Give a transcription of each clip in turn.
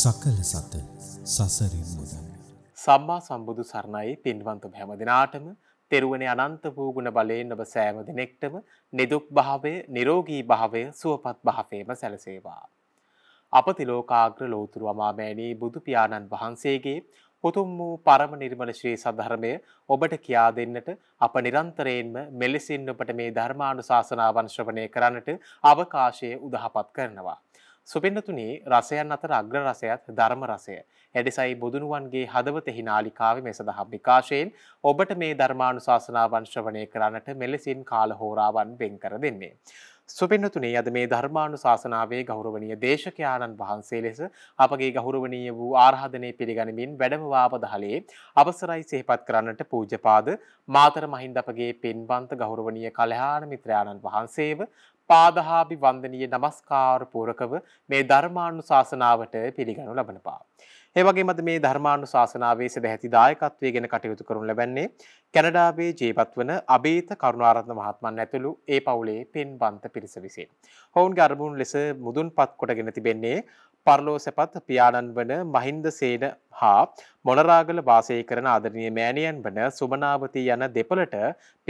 සකල සත සසරින් මුදන්න. සම්මා සම්බුදු සරණයි පින්වන්තම හැම දිනාටම තෙරුවනේ අනන්ත වූ ගුණ බලයෙන් ඔබ සෑම දිනෙකටම නිදුක් භාවය, නිරෝගී භාවය, සුවපත් භාවයම සැලසේවා. අප තිලෝකාග්‍ර ලෝතුරු අමාමෑණී බුදු පියාණන් වහන්සේගේ උතුම් වූ පරම නිර්මල ශ්‍රී සද්ධර්මය ඔබට කියා දෙන්නට අප නිරන්තරයෙන්ම මෙලෙසින් ඔබට මේ ධර්මානුශාසනාවන් ශ්‍රවණය කරන්නට අවකාශය උදහපත් කරනවා. සුපෙන්නතුනේ රසයන් අතර අග්‍ර රසයත් ධර්ම රසය. එඩිසයි බුදුනුවන්ගේ හදවතෙහි නාලිකාවේ මේ සඳහා විකාශයෙන් ඔබට මේ ධර්මානුශාසනාවන් ශ්‍රවණය කරන්නට මෙලෙසින් කාල හෝරාවන් වෙන් කර දෙන්නේ. සුපින්නතුනේ අද මේ ධර්මානු ශාසනාවේ ගෞරවනීය දේශකයාණන් වහන්සේ ලෙස අපගේ ගෞරවනීය වූ ආරාධනය පිළිගනිමින් වැඩමවාප දහලේ අවසරයි සිහිපත් කරන්නට පූජපාද මාතර මහින්ද අපගේ පින්වන්ත ගෞරවනීය කලහාන මිත්‍රයාණන් වහන්සේව පාදහාභි වන්දනීය নমස්කාර පූරකව මේ ධර්මානුශාසනාවට පිළිගනු ලබනවා. ඒ වගේම මේ ධර්මානුශාසනාවේ සදැහැති දායකත්වයේ ගැන කටයුතු කරනු ලබන්නේ කැනඩාවේ ජීවත් වන අබේත කරුණාරත්න මහත්මන් ඇතුළු ඒ පවුලේ පින්වන්ත පිරිස විසින්. ඔවුන්ගේ අරමුණු ලෙස මුදුන්පත් කොටගෙන තිබෙන්නේ පරලෝසැපත් පියාණන් වන මහින්ද සේන හා මොනරාගල වාසය කරන ආදරණීය මෑණියන් වන සුමනාවතී යන දෙපළට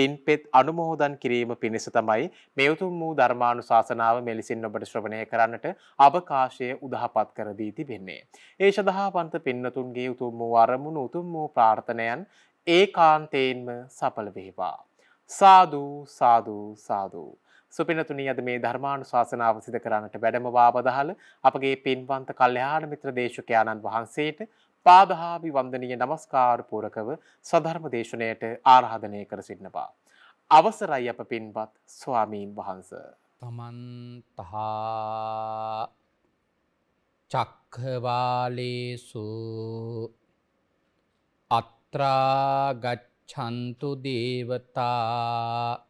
පින්පෙත් අනුමෝදන් කිරීම පිණිස තමයි මේ උතුම් වූ ධර්මානුශාසනාව මෙලෙසින් ඔබට ශ්‍රවණය කරන්නට අවකාශය උදාහපත් කර දී තිබෙන්නේ. ඒ සඳහා වන්ත පින්නතුන්ගේ උතුම් වූ අරමුණු උතුම් වූ ප්‍රාර්ථනයන් ඒකාන්තයෙන්ම සඵල වේවා. සාදු සාදු සාදු සුපිනතුනී අද මේ ධර්මාණු ශාසනාව සිද කරන්නට වැඩම වාබදහල අපගේ පින්වන්ත කල්්‍යයාන මිත්‍ර දේශකයාණන් වහන්සේට පාදහාවි වන්දනීය නමස්කාරපුරකව සධර්ම දේශනයට ආරාධනය කර සිටනවා. අවසරයි අප පින්බත් ස්වාමීන් වහන්ස. තමන්තහා චක්හවාලේසු අත්‍රාගච්චන්තු දේවතා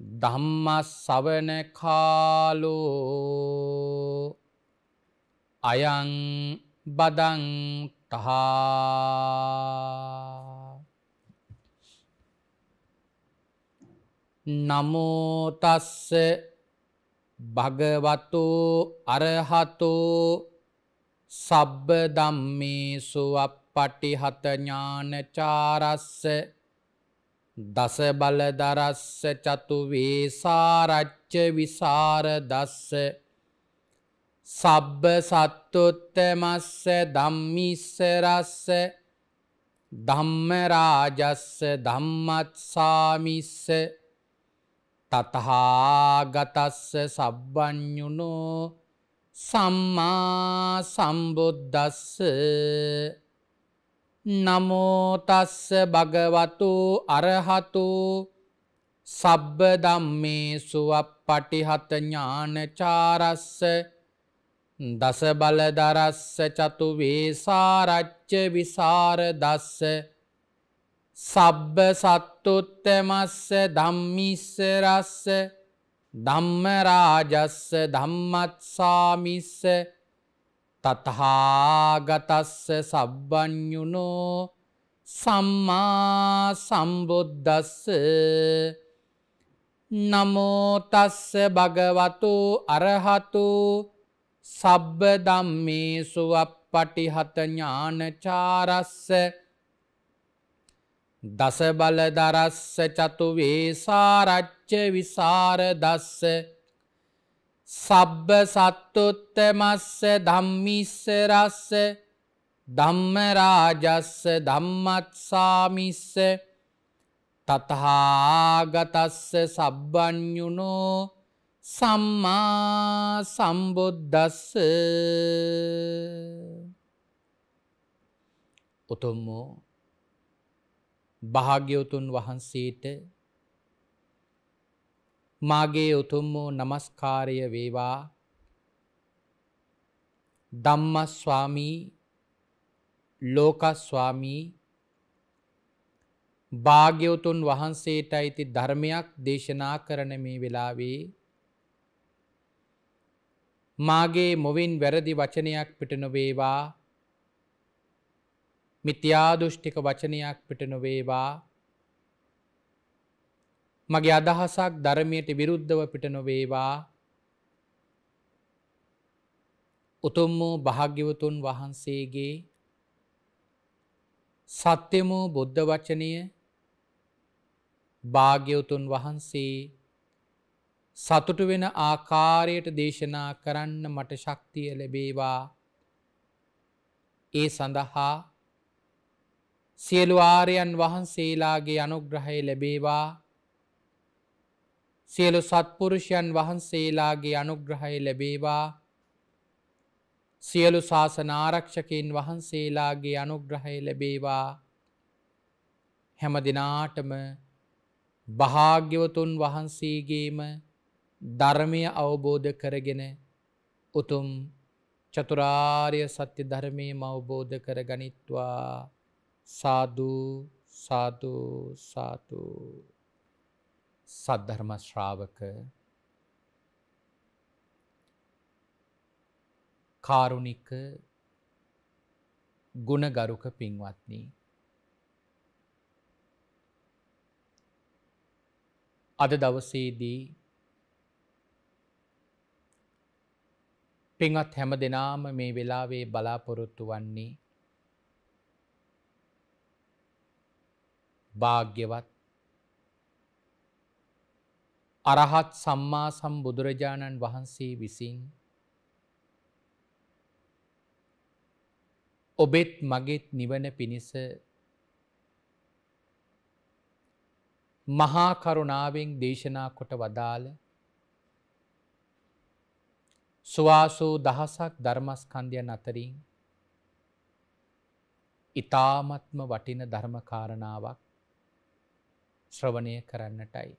ධම්ම සවන කාලෝ අයං බදන්ටහා නමෝතස්ස භගවතු අරහතු සබ්බ දම්මේසු අප පටිහත ඥානචාරස්ස දස බල දරස්ස චතු වේසාරච්ච විසාර දස්ස සබ්බ සත්තුත්තමස්ස ධම්මිස්ස රස්ස ධම්ම රාජස්ස ධම්මත්සාමිස්ස තතහාගතස්ස සබ්බඥුනෝ සම්මා සම්බුද්දස්ස නමෝතස්ස භගවතු අරහතු සබ්බ දම්මේ සුවක් පටිහත ඥානචාරස්ස දස බලදරස්ස චතු වේසාරච්ච විසාර දස්ස සබ්බ සත්තුත්තමස්ස ධම්මිස්සරස්ස ධම්මරාජස්ස ධම්මත්සාමිස්ස තතහාගතස්ස සබ්බඥුනෝ සම්මා සම්බුද්ධස්ස නමෝතස්ස භගවතු අරහතු සබ්බ දම්මේ සුවප් පටිහතඥානචාරස්ස දස බලදරස්ස චතුවේ සාරච්ච විසාර දස්ස සබ්බ සත්තුත්තමස්ස ධම්මිස්සරස්ස ධම්මරාජස්ස ධම්මත්සාමිස්ස තතහාගතස්ස සබ්බ්ඥුණෝ සම්මා සම්බුද්ධස්ස උතුම්මෝ භාග්‍යවතුන් වහන්සේට මාගේ උතුම් වූ නමස්කාරය වේවා ධම්මස්වාමී ලෝකස්වාමී භාග්‍යවතුන් වහන්සේට අයිති ධර්මයක් දේශනා කරන මේ වෙලාවේ මාගේ මොවින් වැරදි වචනයක් පිට නොවේවා මිත්‍යාදෘෂ්ටික වචනයක් පිට නොවේවා මගේ අදහසක් ධර්මයට විරුද්ධව පිට නොවේවා උතුම් වූ භාග්‍යවතුන් වහන්සේගේ සත්‍යමූ බුද්ධ වචනය භාග්‍යවතුන් වහන්සේ සතුටු වෙන ආකාරයට දේශනා කරන්න මට ශක්තිය ලැබේවා ඒ සඳහා සියලු ආරයන් වහන්සේලාගේ අනුග්‍රහය ලැබේවා සියලු සත්පුරුෂයන් වහන්සේලාගේ අනුග්‍රහය ලැබේවා සියලු ශාසනාරක්ෂකයන් වහන්සේලාගේ අනුග්‍රහය ලැබේවා හැම දෙනාටම භාග්‍යවතුන් වහන්සේගේම ධර්මය අවබෝධ කරගෙන උතුම් චතුරාර්ය සත්‍ය ධර්මය අවබෝධ කර ගනිත්වා සාධූ සාතුූ සාතුූ සද්ධර්ම ශ්‍රාවක කාරුණික ගුණගරුක පින්වත්නී අද දවසේදී පින්වත් හැම දෙනාම මේ වෙලාවේ බලාපොරොත්තු වන්නේ භාග්‍යවත් අරහත් සම්මා සම්බුදුරජාණන් වහන්සේ විසින් ඔබෙත් මගෙත් නිවන පිණිස මහා කරුණාවෙන් දේශනා කොට වදාළ ස්වාසූ දහසක් ධර්මස්කන්ධයන් අතරින් ඉතාමත්ම වටින ධර්මකාරණාවක් ශ්‍රවණය කරන්නටයි.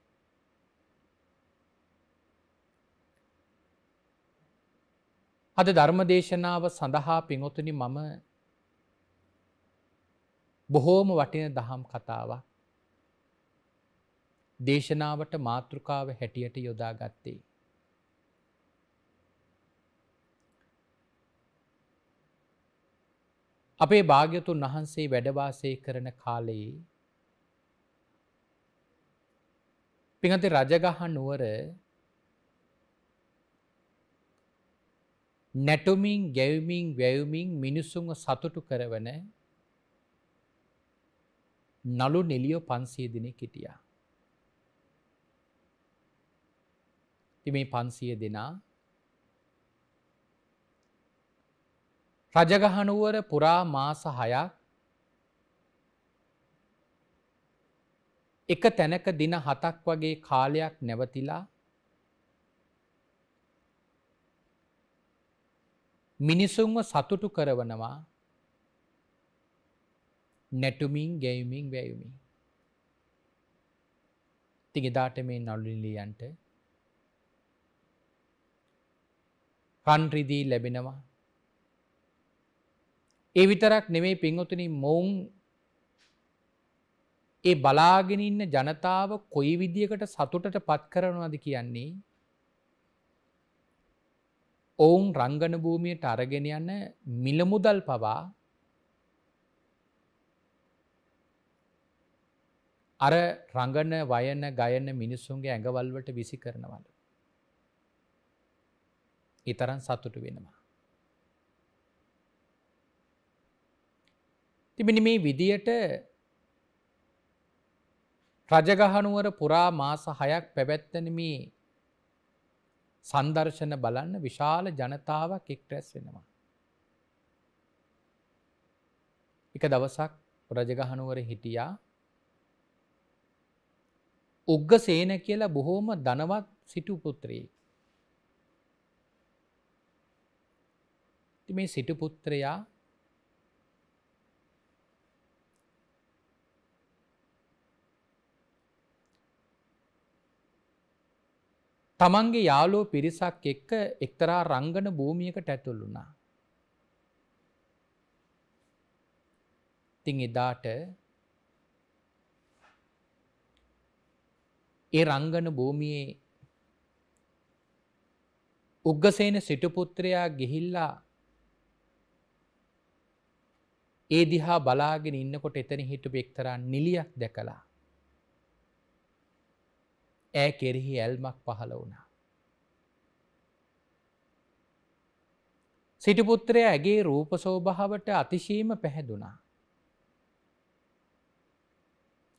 අද ධර්මදේශනාව සඳහා පිංහොතුනි මම බොහෝම වටින දහම් කතාවක් දේශනාවට මාතෘකාව හැටියට යොදා ගත්තේ. අපේ භාග්‍යතුන් වහන්සේ වැඩවාසය කරන කාලයේ පිහති රජගහ නුවර නැටුමින් ගැවමින් වැැවමින් මිනිස්සුන්ව සතුටු කරවන නලු නෙලියෝ පන්සිය දින කිටියා. ති මේ පන්සිය දෙනා රජගහනුවර පුරා මාස හයක් එක තැනක දින හතක් වගේ කාලයක් නැවතිලා මිනිසුන්ව සතුටු කරවනවා නැටුමින් ගැයුමින් වැයුමින් තිගෙදාට මේ නළුලිලියන්ට කන්රිදී ලැබෙනවා ඒ විතරක් නෙමේ පින්වතුනි මොවුන් ඒ බලාගෙන ඉන්න ජනතාව කොයි විදියකට සතුටට පත් කරනවද කියන්නේ ඔවුන් රංගන භූමියට අරගෙන යන්න මිලමුදල් පවා අර රඟන වයන ගයන මිනිස්සුන්ගේ ඇඟවල්වට විසි කරනවලු. ඉතරන් සතුටු වෙනවා. තිබිනි මේ විදියට රජගහනුවර පුරා මාස හයක් පැවැත්තනමී සන්දර්ශන බලන්න විශාල ජනතාවක් එක්ටැස් වෙනවා. එක දවසක් රජගහනුවර හිටියා උග්ග සේන කියලා බොහෝම දනවත් සිටුපුත්‍රයේ. මේ සිටුපුත්‍රයා තමන්ගේ යාලෝ පිරිසක් එක්ක එක්තරා රංගන භූමියක ටැටුල්ලුනා. තිං එදාට ඒ රංගන භූමියේ උග්ගසේන සිටුපුත්‍රයා ගිහිල්ලා ඒ දිහා බලාගෙන ඉන්නකොට එතන හිටු බෙක්තරා නිලියක් දැකලා ඇ කෙරෙහි ඇල්මක් පහළ වුණා. සිටිපුත්‍රය ඇගේ රූප සෝභාවට අතිශීම පැහැදුනා.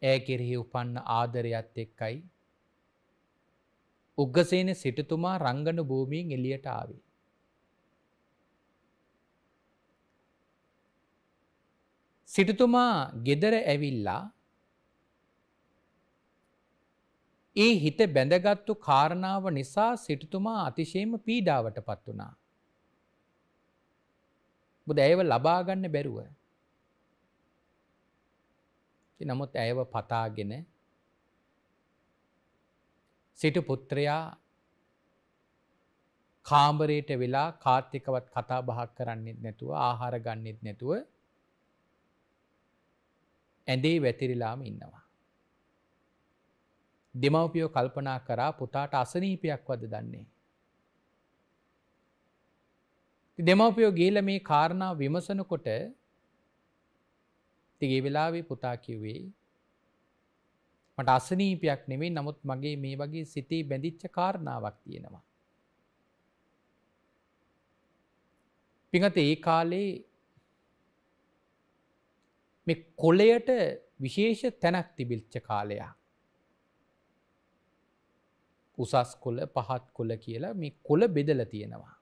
ඇ කෙරෙහි උපන්න ආදරයත් එක්කයි. උග්ගසේන සිටතුමා රංගන භූමීෙන් එලියට ආවේ. සිටතුමා ගෙදර ඇවිල්ලා ඒ හිත බැඳගත්තු කාරණාව නිසා සිටතුමා අතිශයම පීඩාවට පත් වනා. බුද ඇව ලබාගන්න බැරුව. නමුත් ඇව පතාගෙන සිටු පුත්‍රයා කාම්බරයට වෙලා කාර්ථිකවත් කතා බහක් කරන්නෙත් නැතුව ආහාර ගන්නෙත් නැතුව ඇඳේ වැතිරිලාම ඉන්නවා. දෙමවපියෝ කල්පනා කරා පුතාට අසනීපයක් වද දන්නේ. දෙමවපියෝ ගේල මේ කාරණාව විමසනකොට තිගේ වෙලාවේ පුතා කිව්වේ මට අසනීපයක් නෙවෙයි නමුත් මගේ මේ වගේ සිතේ බැඳිච්ච කාරණාවක් තියෙනවා. පිඟත ඒ කාලේ මේ කොලයට විශේෂ තැනක් තිබිල්ච්ච කාලයා උසස් කොල පහත් කොල කියලා මේ කොල බෙදල තියෙනවා.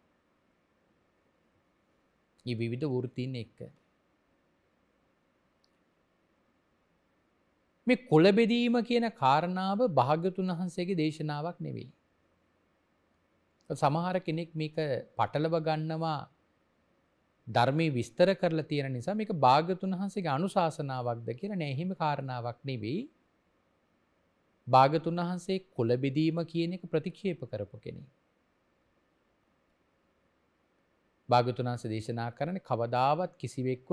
විවිධ වෘතින් එක්ක. මේ කොළබෙදීම කියන කාරණාව භාග්‍යතුන් වහන්සේගේ දේශනාවක් නෙවෙයි. සමහර කෙනෙක් මේක පටලව ගන්නවා ධර්මය විස්තර කරලා තියෙන නිසා මේක භාගතුන් වහන්සේගේ අනුශාසනාවක්ද කියන නෑහිම කාරණාවක් නෙවෙයි භාගතුන් වහන්සේ කොළබෙදීම කියන එක ප්‍රතික්ෂේප කරපු කෙනෙ. භාගතුනාස දේශනා කරන කවදාවත් කිසිවෙක්ව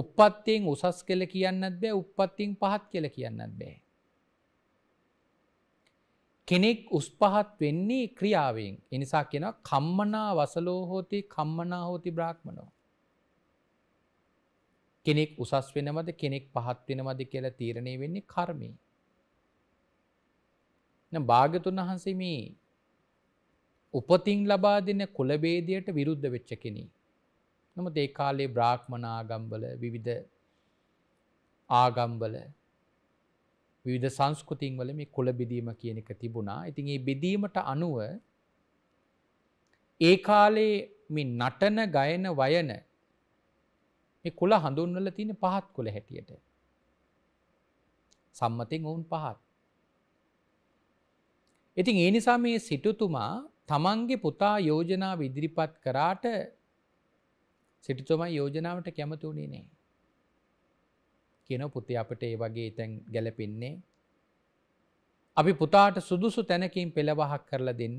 උපත්තයෙන් උසස් කළ කියන්නත් බෑ උපත්තිං පහත් කියල කියන්නත් බෑ. කෙනෙක් උස්පහත් වෙන්නේ ක්‍රියාවෙන් එනිසා කියෙන කම්මනා වසලෝ හෝතේ කම්මනා හෝති බ්‍රාහ්මණෝ. කෙනෙක් උසස් වෙනවද කෙනෙක් පහත් වෙනවද කියලා තීරණය වෙන්නේ කර්මී. භාගතුන් වහන්සේ මේ උපතින් ලබා දෙන කුලබේදයට විරුද්ධ වෙච්ච කෙනෙ. නමුත් ඒ කාලේ බ්‍රාහ්මණආගම්බල විවිධ ආගම්බල විවිධ සංස්කෘතින් වල මේ කුල බෙදීම කියන එක තිබුණා. ඉතින් ඒ බෙදීමට අනුව ඒ කාලේ මේ නටන ගයන වයන මේ කුල හඳුන්වල තියෙන පහත් කුල හැටියට. සම්මතෙන් ඔවුන් පහත්. ඉතින් ඒ නිසා මේ සිටුතුමා තමන්ගේ පුතා යෝජනාව ඉදිරිපත් කරාට සිටුතුමා යෝජනාවට කැමතුුණේ නෑ. කියන පුති අපට ඒ වගේ තැන් ගැලපෙන්නේ. අපි පුතාට සුදුසු තැනකින් පෙළවහක් කරලා දෙන්න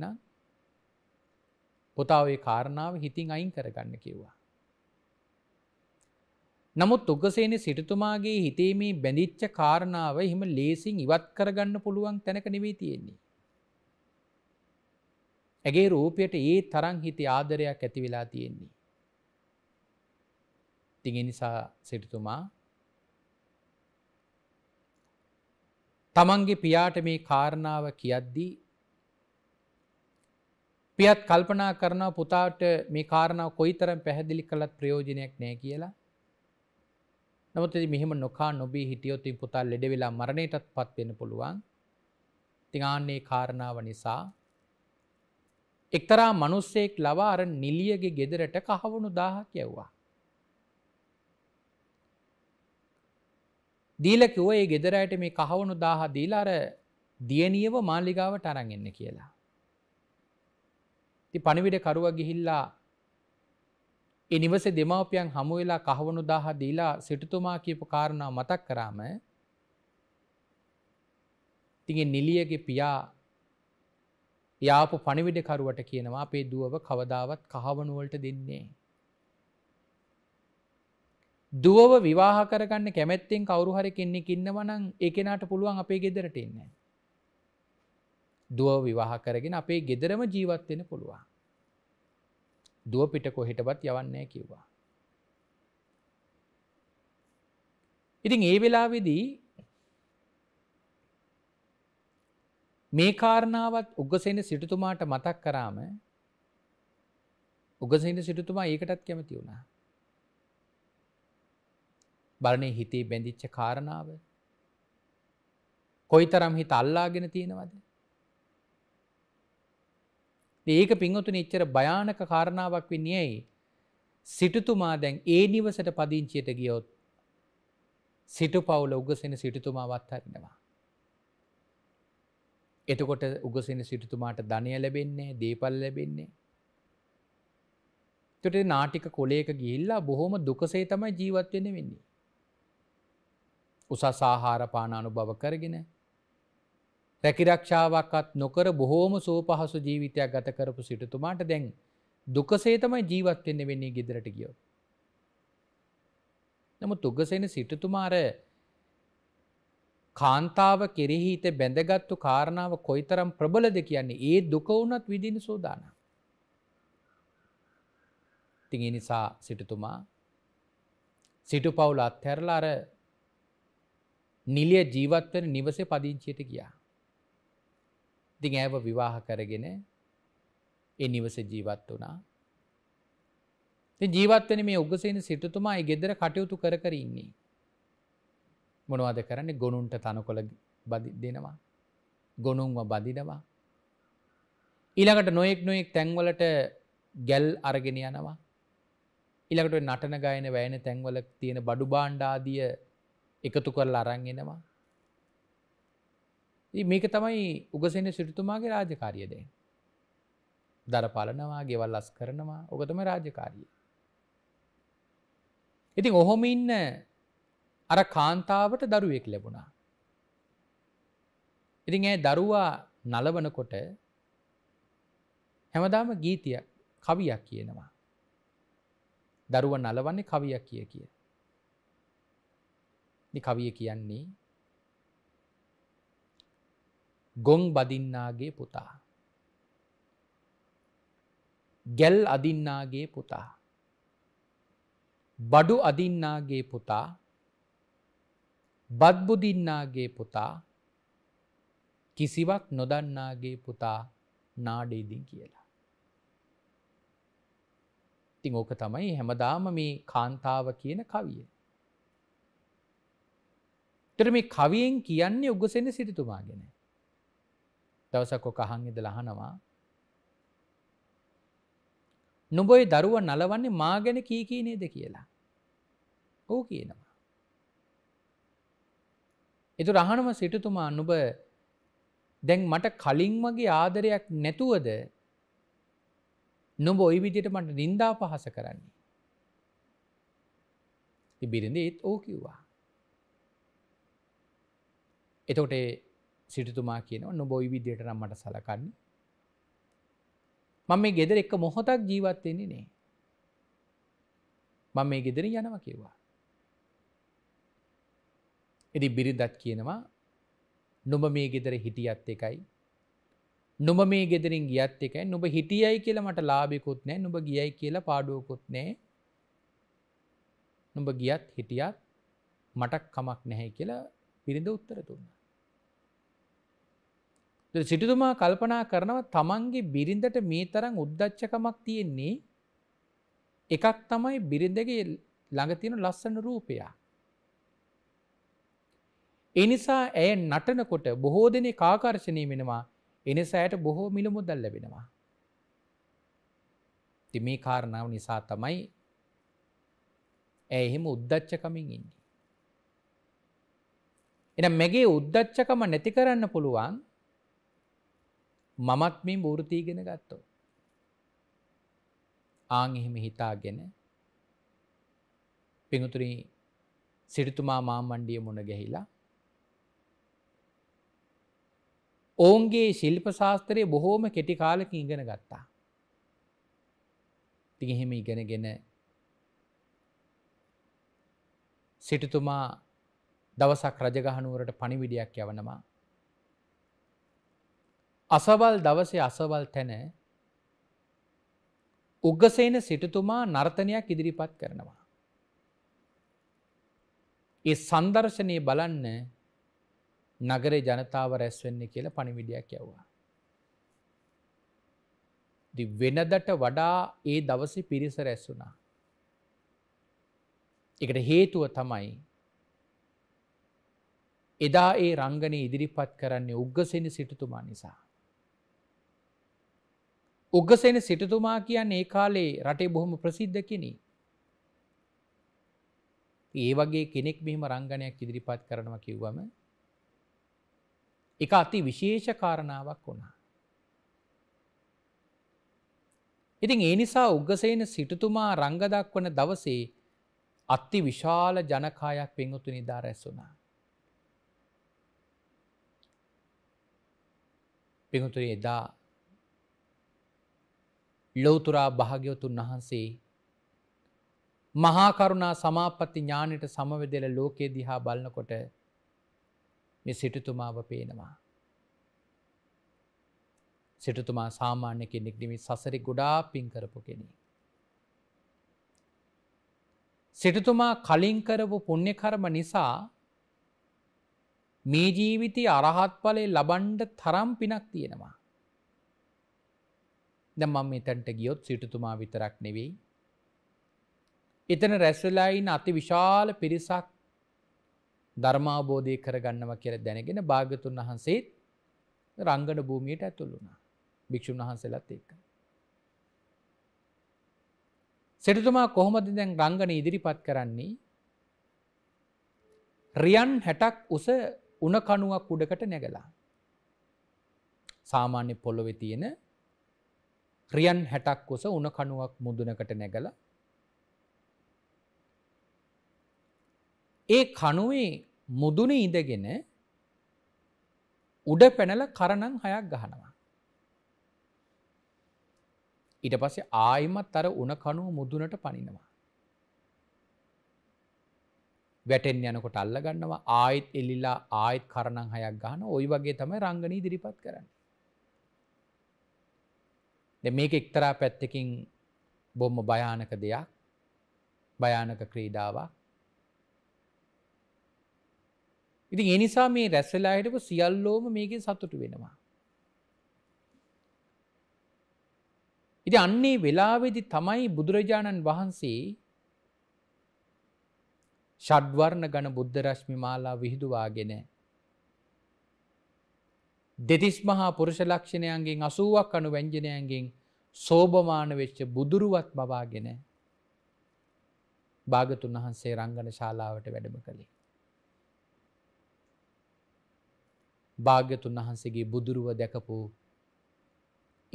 පුතාවේ කාරණාව හිතින් අයින් කරගන්න කිව්වා. නමුත් උගසේන සිටතුමාගේ හිතේ මේ බැඳිච්ච කාරණාව හිම ලේසින් ඉවත් කරගන්න පුළුවන් තැනක නෙවී තියෙන්නේ. ඇගේ රූපයට ඒ තරං හිති ආදරයක් ඇති වෙලා තියෙන්නේ. තිගෙ නිසා සිටතුමා තමන්ගේ පියාට මේ කාරණාව කියද්දී පියත් කල්පනා කරන පුතාට මේ කාරණාව කොයි තරම් පැහැදිලි කළත් ප්‍රයෝජනයක් නෑ කියලා නමුත් මෙහම නොකා නොබී හිටියොත්තින් පුතා ලෙඩවෙලා මරණයටත් පත්වෙන පුළුවන් තිආන්නේ කාරණාව නිසා එක්තරා මනුස්සෙක් ලවා අර නිලියගේ ගෙදරට කහවුණු දාහ කියව්වා. දීලකිව ඒ ගෙදරයට මේ කහවුණු දාහ දීලාර දියනියව මාලිගාවට අරන්ගන්න කියලා. ති පණිවිඩ කරුව ගිහිල්ලා එනිවස දෙමාපියන් හමුවෙලා කහවනු දාහ දීලා සිටුතුමා කියපු කාරණා මතක් කරාම තිගේ නිලියගේ පියා යාපු පණිවිඩකරුවට කියනවා අපේ දුවව කවදාවත් කහවනුවලට දෙන්නේ. දුවව විවාහ කරගන්න කැමැත්තෙන් කවරු හරි කෙන්නෙක් ඉන්නවනම් එකනට පුළුවන් අපේ ගෙදරට එන්න. දුව විවාහ කරගෙන අපේ ගෙදරම ජීවත්වෙන පුළුවන්. දුව පිට කොහෙටවත් යවන්නේ කිව්වා. ඉතින් ඒ වෙලාවෙදී මේ කාරණාවත් උගසෙන සිටුතුමාට මතක් කරාම උගසහින සිටුතුමා ඒකටත් කැමති වුණා. බලනේ හිතේ බැඳිච්ච කාරණාව කොයි තරම් හිත අල්ලාගෙන තියෙනවද. ඒක පිංහතුන එච්චර භයානක කාරණාවක් විනියයි සිටුතුමා දැන් ඒ නිවසට පදිංචියට ගියොත් සිටු පවුල උගසෙන සිටුතුමා වත්හරිනවා. එතකොට උගසෙන සිටුතුමාට ධනය ලැබෙන්නේ දේපල් ලැබෙන්නේ. තොට නාටික කොලේක ගිල්ලා බොහොම දුකසේ තමයි ජීවත්වෙන වෙන්නේ. උසා සාහාර පානානු බව කරගෙන රැකිරක්ෂාවක්ත් නොකර බොහෝම සූ පහසු ජීවිතයක් ගත කරපු සිටතුමාට දැන් දුකසේ තමයි ජීවත්වෙන්න වෙන්නේ ගෙදරට ගියෝ. නමු තුගසෙන සිටතුමාර කාන්තාව කෙරෙහිහිත බැඳගත්තු කාරණාව කොයිතරම් ප්‍රබලද කියන්නේ ඒ දුකවුනත් විදින සූදාන. තිඟ නිසා සිටතුමා සිටු පවුල අත්හැරලා අර නිලිය ජීවත්වන නිවසේ පදිංචියට ගියා. දිං ඇව විවාහ කරගෙන එ නිවස ජීවත් වනා. ජීවත්වන මේ උගසේන සිටතුමා ගෙදර කටයුතු කර කරන්නේ. මොනවද කරන්නේ ගොනුන්ට තනකොළ බදි දෙනවා ගොනුන්ව බදිනවා ඊළඟට නොයෙක් නොයෙක් තැන්වලට ගැල් අරගෙන යනවා ඉළකට නටන ගයන වැෑන තැන්වල තියෙන බඩු බාණ්ඩාදිය එකතු කරල අරංගෙනවා මේක තමයි උගසෙන සිරිතුමාගේ රාජකාරියද දර පලනවා ගෙවල් අස් කරනවා ඔකතම රාජකාරිය ඉතින් ඔහොම ඉන්න අර කාන්තාවට දරුවෙක් ලැබුණා. ඉතින් ඇ දරුවා නලවනකොට හැමදාම ගීතිය කවියක් කියනවා. දරුව නලවන්නේ කවියක් කිය කිය. කවිය කියන්නේ ගොං බදින්නාගේ පුතා. ගැල් අදින්නාගේ පුතා. බඩු අදින්නාගේ පුතා බත්බුදින්නාගේ පුතා කිසිවක් නොදන්නාගේ පුතා නාඩේදින් කියලා. ඉතිං ඕක තමයි හැමදාම මේ කාන්තාව කියන කවිය. තර මේ කවියෙන් කියන්නේ උගසෙන සිරිතුමා ගෙන. දවසකො කහන්ගෙද ලහනවා නොබොයි දරුව නලවන්නේ මාගැන කීකීනේද කියලා. ඕ කියනවා. එතු රහණම සිටතුමා නුබ දැන් මට කලින් වගේ ආදරයක් නැතුවද නොබ ඔයි විදිට මට නින්දා පහස කරන්නේ. ඉබිරිඳ ඒත් ඕ කිව්වා. එතකොට සිටතුමා කියනව නොබ ඔයි විදියට නම් මට සලකන්නේ. මම මේ ගෙදර එක මොහොතක් ජීවත්වෙන්නේ නේ. මම මේ ගෙදර යනව කිව්වා. එඩි බිරිදත් කියනවා නොම මේ ගෙදර හිටියත් එකයි. නොම මේ ගෙදරින් ගියත් එකයි නොබ හිටියයි කියලා මට ලාබෙකුත් නෑ නොබ ගියයි කියලා පාඩුවකුත් නෑ නොඹ ගියත් හිටියත් මටක් කමක් නැහැ කියලා පිරිඳ උත්තර තුන්න. සිටුතුමා කල්පනා කරනව තමන්ගේ බිරිඳට මේ තරම් උද්දච්චකමක් තියෙන්නේ එකක් තමයි බිරිඳගේ ළඟ තියෙන ලස්සන රූපයක්. එනිසා ඇය නටනකොට බොහෝ දෙනෙ කාකර්ශණය වෙනවා එනිසායට බොහෝ මිලමුදල් ලැබෙනවා. ති මේ කාරණාව නිසා තමයි ඇ එහෙම උද්දච්චකමින් ඉන්නේ. එන මැගේ උද්දච්චකම නැති කරන්න පුළුවන් මමත් මේ බෘතිීගෙන ගත්තෝ. ආං එහෙම හිතාගෙන පිඟුතුරී සිරිතුමා මා මණ්ඩිය මොන ගැහිලා ඔවුන්ගේ ශිල්ප ශාස්ත්‍රයේ බොහෝම කෙටි කාලක ඉගෙන ගත්තා. තිහෙම ඉගෙනගෙන සිටතුමා දවසක් රජගහනුවරට පණිවිඩයක් යවනවා. අසවල් දවසේ අසවල් තැන උග්ගසේන සිටතුමා නර්තනයක් ඉදිරිපත් කරනවා. ඒ සංදර්ශනය බලන්න නගරේ ජනතාව රැස්වෙන්නේ කියලා පණිවිඩයක් යව්වා. වෙනදට වඩා ඒ දවස පිරිස රැස් වුණා. එකට හේතුව තමයි එදා ඒ රංගනය ඉදිරිපත් කරන්නේ උග්ගසෙන සිටතුමා නිසා. උග්ගසෙන සිටතුමා කියන්න ඒ කාලේ රටේ බොහොම ප්‍රසිද්ධ කෙනෙ. ඒ වගේ කෙනෙක් මෙහිම රංගනයක් ඉදිරිපත් කරනවා කිව්වම එක අති විශේෂ කාරණාවක් වුණා. ඉතින් ඒ නිසා උග්ගසේන සිටතුමා රංගදක් වන දවසේ අත්ති විශාල ජනකායක් පෙන්ගුතුනි දා රැස්සුනා. පිහුතුරේ දා ලොවතුරා භාග්‍යවතුන් වහන්සේ මහාකරුණා සමාපත්ති ඥානයට සමවෙදල ලෝකයේ දිහා බලන්නකොට මේ සිටුතුමාව පේනවා. සිටුතුමා සාමාන්‍ය කෙනෙක් නෙමි සසරි ගොඩා පින් කරපු කෙනෙ. සිටතුමා කලින් කරපු පුුණ්‍ය කරම නිසා මේ ජීවිතය අරහත්ඵලේ ලබන්ඩ තරම් පිනක් තියෙනවා. දම් මම එතැන්ට ගියොත් සිටතුමා විතරක් නෙවෙයි. එතන රැස්වලයින් අති විශාල පිරිසක් ධර්මාබෝධය කරගන්නවා කියර දැනගෙන භාගතුන් වහන්සේත් රංගඩ භූමියට ඇතුළුණා භික්‍ෂූන් වහන්සේලත් එක්ක. සෙටතුමා කොහොමද දැන් රංගන ඉදිරිපත් කරන්නේ රියන් හැටක් උස උනකණුවක් උඩකට නැගලා. සාමාන්‍ය පොළොවෙ තියෙන රියන් හැටක් උස උනකණුවක් මුදුනකට නැගලා ඒ කනුවේ මුදුන ඉඳගෙන උඩ පැනල කරණං හයක් ගහනවා. ඉට පස්සේ ආයිමත් අර උන කනුව මුදුනට පනිනවා. වැටෙන් යනකොට අල්ල ගන්නවා ආයිත් එල්ලිලා ආයිත් කරණං හයක් ගහන ඔයි වගේ තමයි රංගනී දිරිපත් කරන්න. මේක එක්තරා පැත්තකින් බොම්ම භයානක දෙයක් භයානක ක්‍රීඩාවක් ඉති එනිසා මේ රැස්සලා හිටපු සියල්ලෝම මේක සතුටු වෙනවා. ඉති අන්නේ වෙලාවෙදි තමයි බුදුරජාණන් වහන්සේ ෂඩ්වර්ණ ගන බුද්ධරශ්මි මාලා විහිදුවාගෙන. දෙතිස් මහා පුරුෂ ලක්ෂණයන්ගෙන් අසුවක් අනු වැංජනයන්ගෙන් සෝභමාන වෙච්ච බුදුරුවත් බවාගෙන භාගතුන් වහන්සේ රංගන ශාලාවට වැඩම කළේ. භාග්‍යතුන් වහන්සේගේ බුදුරුව දැකපු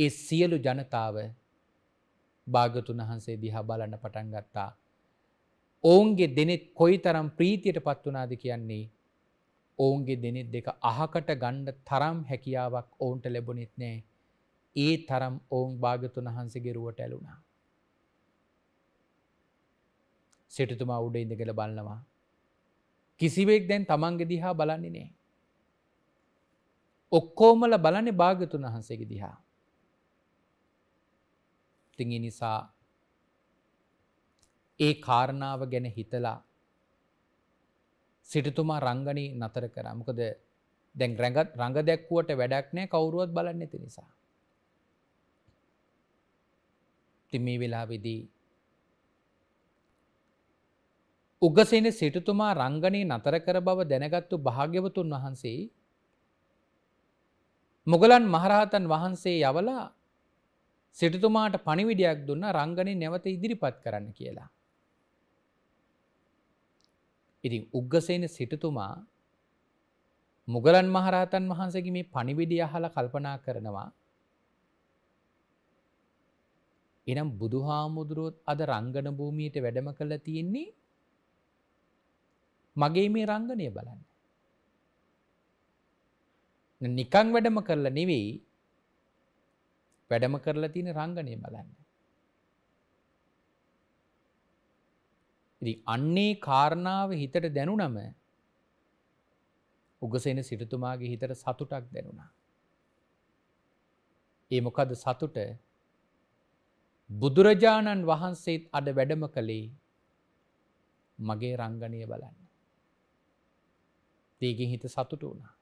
ඒ සියලු ජනතාව භාගතුන් වහන්සේ දිහා බලන්න පටන් ගත්තා. ඔවුන්ගේ දෙනෙත් කොයි තරම් ප්‍රීතියට පත්වනාද කියන්නේ ඔවුන්ගේ දෙනෙත් දෙක අහකට ගණ්ඩ තරම් හැකියාවක් ඔවුන්ට ලැබුණෙත් නෑ ඒ තරම් ඔවුන් භාගතුන් වහන්සේගේ රුවට ඇලුණා. සිටතුමා උඩ ඉඳගල බලන්නවා. කිසිවෙක් දැන් තමන්ගෙ දිහා බලන්නේ නෑ. ඔක්කෝමල බලන භාගතුන් වහන්සේගේ දිහා. තිඟ නිසා ඒ කාරණාව ගැන හිතලා සිටතුමා රංගනී නතර කර මොකද දැන් රැඟත් රඟ දැක්වුවට වැඩක් නෑ කවුරුවත් බලන්න ඇති නිසා. තිමී වෙලා විදී. උගසෙන සිටතුමා රංගනී නතර කර බව දැනගත්තු භාග්‍යවතුන් වහන්සේ මොගලන් මහරහතන් වහන්සේ යවලා සිටතුමාට පණිවිඩයක් දුන්න රංගනය නැවත ඉදිරිපත් කරන්න කියලා. ඉති උග්ගසේන සිටතුමා මුගලන් මහරහතන් වහන්සේගේ මේ පණිවිඩිය හල කල්පනා කරනවා එනම් බුදුහාමුදුරුවොත් අද රංගන භූමියට වැඩම කළ තියෙන්නේ මගේ මේ රංගනය බලන්න නිකං වැඩම කරලා නෙවෙයි වැඩම කරලා තියෙන රංගනය බලන්න. ඉති අන්නේ කාරණාව හිතට දැනුනම උගසෙන සිටතුමාගේ හිතට සතුටක් දැනුණා. ඒ මොකද සතුට බුදුරජාණන් වහන්සේත් අඩ වැඩම කළේ මගේ රංගනය බලන්න. දේගෙන් හිත සතුට වුණා.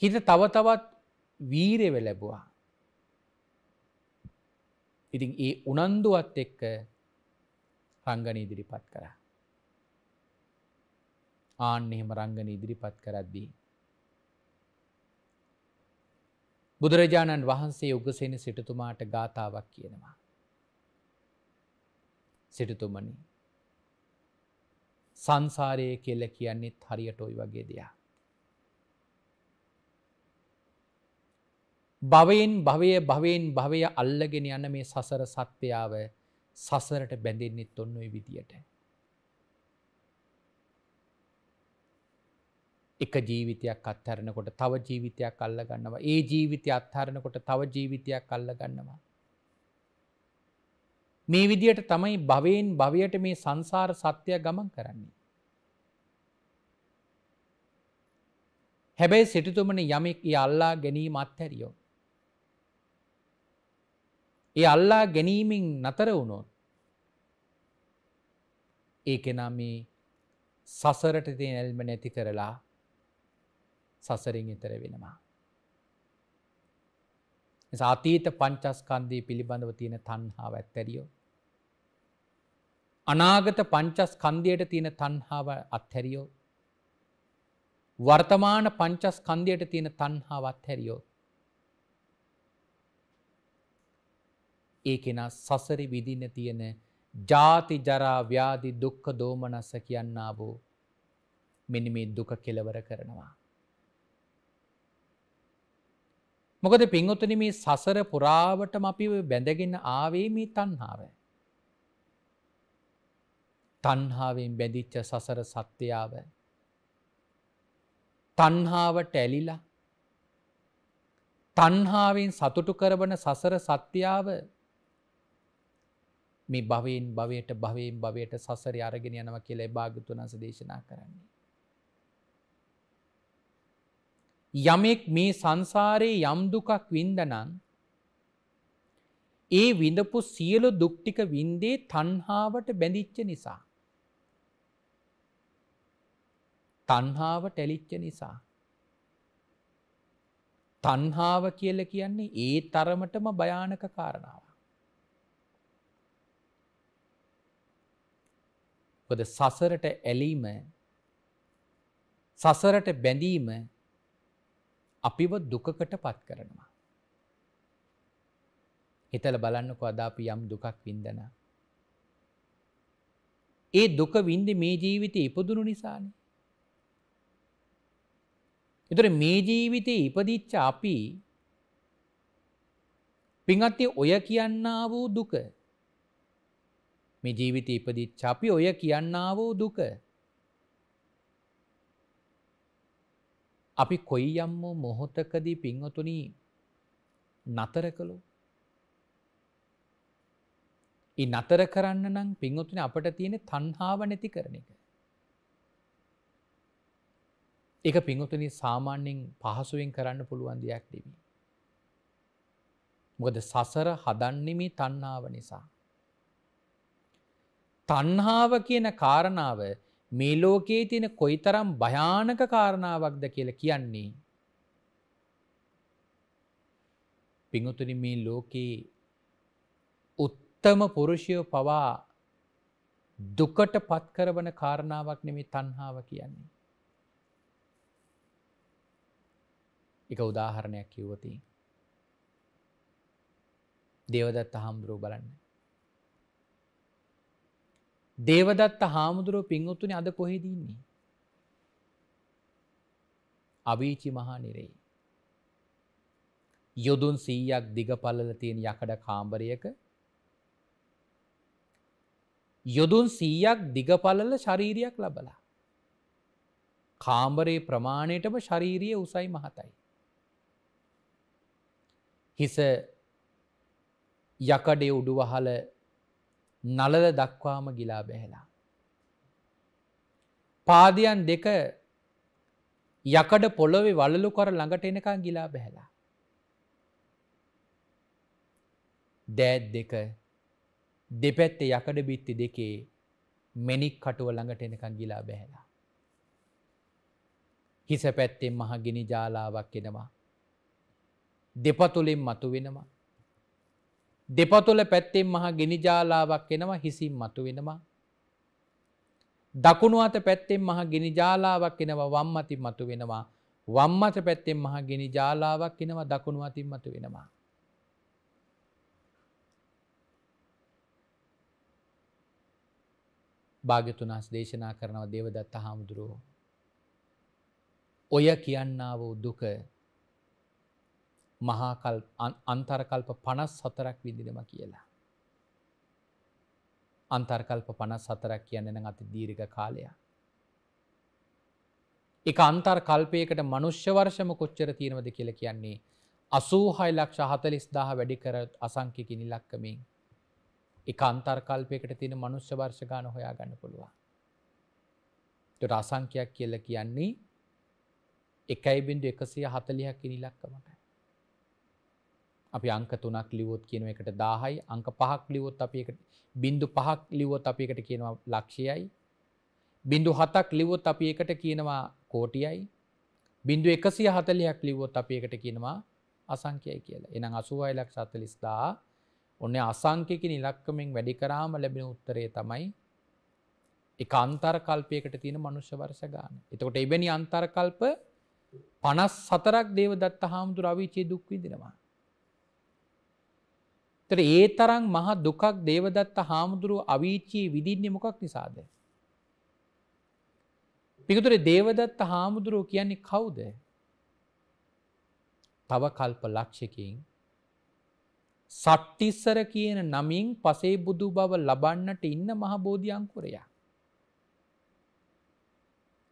හිත තව තවත් වීරෙව ලැබවා. ඉතින් ඒ උනන්දුවත් එක්ක රංගන ඉදිරිපත් කර. ආන්න එහෙම රංගන ඉදිරිපත් කරද්දී. බුදුරජාණන් වහන්සේ උගසෙන සිටතුමාට ගාථාවක් කියනවා. සිටතුමනි සංසාරය කෙල්ල කියන්නේත් හරියට ඔයි වගේ දෙයක්. භවයෙන් භවය භවයෙන් භවය අල්ලගෙන යන මේ සසර සත්‍යාව සසරට බැඳෙන්න්නෙත් ඔන්නුයි විදියට. එක ජීවිතයක් අත්හරනකොට තව ජීවිතයක් අල්ල ගන්නවා ඒ ජීවිතය අත්හරනකොට තව ජීවිතයක් අල්ල ගන්නවා. මේ විදියට තමයි භවයෙන් භවයට මේ සංසාර සත්‍යය ගමන් කරන්නේ. හැබැයි සිටිතුමන යමෙක් අල්ලා ගැනීම අත්හැරියෝ. ඒ අල්ලා ගැනීමෙන් නතර වුණොත් ඒ කෙනා මේ සසරට තිය ඇල්ම නැති කරලා සසරින් එතර වෙනවා. සාතීත පංචස්කන්දී පිළිබඳව තියෙන තන්හාාව ඇත්තැරියෝ. අනාගත පංචස්කන්දයට තියෙන තන්හාාව අත්හැරියෝ. වර්තමාන පංචස්කන්දයට තියෙන තන්හාාව අත්හැරියෝ. ඒ කෙනා සසරි විදින්න තියෙන ජාති ජරා ව්‍යාධි දුක්ක දෝමනස්ස කියන්නා වූ මෙනි මේ දුක කෙලවර කරනවා. මොකද පින්ගොතන මේ සසර පුරාවටම අපි බැඳගෙන ආවේ මේ තන්හාාව. තන්හාාවෙන් බැඳිච්ච සසර සත්‍යයාව. තන්හාාවට ඇලිලා තන්හාාවෙන් සතුටු කරවන සසර සත්‍යාව මේ භවයෙන් භවයට භවයෙන් භවයට සසර අරගෙන යනව කියලයි භාගතුනස දේශනා කරන්නේ. යමෙක් මේ සංසාරයේ යම් දුකක් වින්දනං ඒ විඳපු සියලු දුක්ටික වින්දේ තන්හාාවට බැඳිච්ච නිසා. තන්හාාව ටැලිච්ච නිසා. තන්හාාව කියල කියන්නේ ඒ තරමටම භයානක කාරණාව. කොද සසරට ඇලීම සසරට බැඳීම අපිව දුකකට පත් කරනවා. හිතල බලන්නක අදාපි යම් දුකක් වින්දන. ඒ දුක වින්ද මේ ජීවිතය ඉපදුණු නිසාන. එතුර මේ ජීවිතය ඉපදිච්ච අපි පිංහත්තේ ඔය කියන්න වූ දුක මේ ජීවිත ඉපදිච්ච අපි ඔය කියන්නාවෝ දුක. අපි කොයි යම්ම මොහොතකදී පිංහතුනී නතර කළු. ඉ නතර කරන්න නම් පිංහතුන අපට තියෙන තන්හාාව නැති කරන එක. එක පිංහතුනි සාමාන්‍යෙන් පහසුවෙන් කරන්න පුළුවන් දෙයක් දෙමි. මොකද සසර හදන්නෙමි තන්නාව නිසා. තණ්හාව කියන කාරණාව මේ ලෝකයේ තියෙන කොයිතරම් භයානක කාරණාවක්ද කියලා කියන්නේ. පිඟුතුනි මේ ලෝකේ උත්තම පුරුෂයෝ පවා දුකට පත් කරවන කාරණාවක් නෙමේ තණ්හාව කියන්නේ. එක උදාහරණයක් කිව්වොතින්. දේවදත්ත හාමුදුරුවෝ බලන්න. දේවදත්ත හාමුදුරුව පින්වොත්තුනි අද කොහෙදන්නේ. අවීචි මහා නිරෙයි. යොදුන් සීයක් දිග පල්ලල තියෙන යකඩ කාම්බරයක යොදුන් සීයක් දිගපලල ශරීරයක් ලබලා. කාම්බරයේ ප්‍රමාණයටම ශරීරිය උසයි මහතයි. හිස යකඩේ උඩුවහල නලද දක්වාම ගිලා බැහෙලා. පාදයන් දෙක යකඩ පොළොවෙ වලලු කර ළඟට එනකා ගිලා බැහෙලා. දෑත් දෙක දෙපැත්තේ යකඩ බිත්ති දෙකේ මෙනික් කටුව ළඟට එනකං ගිලා බැහෙලා. හිස පැත්තෙන් මහගිනි ජාලාවක් එෙනවා. දෙපතුලින් මතු වෙනවා. දෙපතුල පැත්තෙන් මහා ගිනිජාලාවක් එනවා හිසින් මතු වෙනවා. දකුණු අත පැත්තෙන් මහා ගිනිජාලාවක් එනවා වම් අතින් මතු වෙනවා. වම් අත පැත්තෙන් මහා ගිනිජාලාවක් එනවා දකුණු අතින් මතු වෙනවා. භාග්‍යතුනාස් දේශනා කරනව දේවදත්ත හාමුදුරුවෝ. ඔය කියන්නා වූ දුක මහාකල් අන්තර්කල්ප පනස් සතරක් විඳිනම කියලා. අන්තර්කල්ප පනස් සතරක් කියන්නන අති දීර්ඝ කාලයක්. එක අන්තර් කල්පයකට මනුෂ්‍ය වර්ෂම කොච්චර තියෙනවද කියල කියන්නේ. අසූහයි ලක්ෂ හතලිස් දාහ වැඩි කර අසංකිකි නිලක්කමින්. එක අන්තර්කල්පයකට තියෙන මනුෂ්‍ය වර්ෂගාන හොයා ගන්න පුළුවන්. තුට අසංකයක් කියල කියන්නේ එකයි බින්දු එකසිය හතලිහක් කිනිලක්කමට. අපි අංක තුනක් ලිවොත් කියන එකට දාහයි අංක පහක් ලිවොත් අප බින්දු පහක් ලිවොත් අප එකට කියනවා ලක්ෂයයි බින්දු හතක් ලිවොත් අප එකට කියනවා කෝටියයි බින්දු එකසිය හතලයක් ලිවොත් අප එකට කියනවා අසංකයයි කියලා එනම් අසුවයි ලක් සතලිස්දා ඔන්න අසංකයකි නිලක්කමෙන් වැඩි කරාම ලැබෙන උත්තරේ තමයි එක අන්තර්කල්පයකට තියෙන මනුෂ්‍ය වර්ෂ ගාන. එතකොට එබැනි අන්තර්කල්ප පනස් සතරක් දේව දත්ත හාමුදුර අවිචේ දුක් විදිනවා. තර ඒ තරම් මහ දුකක් දේවදත්ත හාමුදුරුව අවීචී විදින්නේ මොකක් නිසාද. පිකුතුර දේවදත්ත හාමුදුරුව කියන්නේ කවුද. තව කල්ප ලක්ෂකින් සට්ටිස්සර කියන නමින් පසේ බුදු බව ලබන්නට ඉන්න මහබෝධියංකුරයා.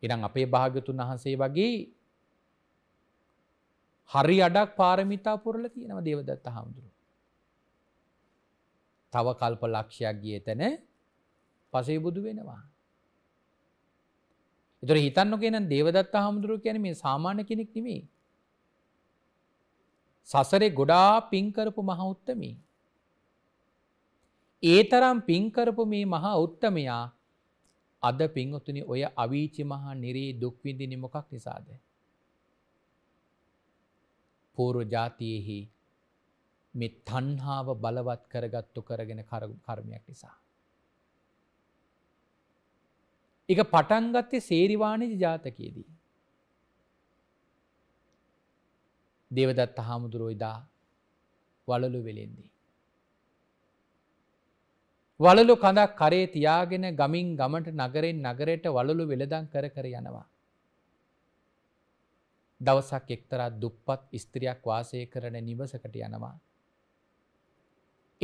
එනම් අපේ භාගතුන් වහන්සේ වගේ හරි අඩක් පාරමිතා පුරල තියෙනව දේවදත්ත හාමුදුරුව. තව කල්ප ලක්ෂයක් ගිය තැන පසේබුදු වෙනවා. එතුර හිතන්නක නම් දේවදත්ත හාමුදුරුව කියන මේ සාමාන්‍ය කෙනෙක් නෙමේ. සසරේ ගොඩා පින්කරපු මහ උත්තමී. ඒ තරම් පින්කරපු මේ මහා උත්තමයා අද පින්වතුනි ඔය අවීචි මහා නිරේ දුක්විඳිනි මොකක් නිසාද. පූරු ජාතියෙහි මේ තන්හාාව බලවත් කරගත්තු කරගෙන කර්මයක් නිසා. එක පටන්ගත්තේ සේරිවාණජ ජාතකයේදී. දෙවදත් හාමුදුරුවයිදා වලලු වෙලෙන්දී. වලලු කඳක් කරේ තියාගෙන ගමින් ගමට නගරෙන් නගරයට වලලු වෙළදං කර කර යනවා. දවසක් එක්තරත් දුප්පත් ස්ත්‍රයක් වාසය කරන නිවසකට යනවා.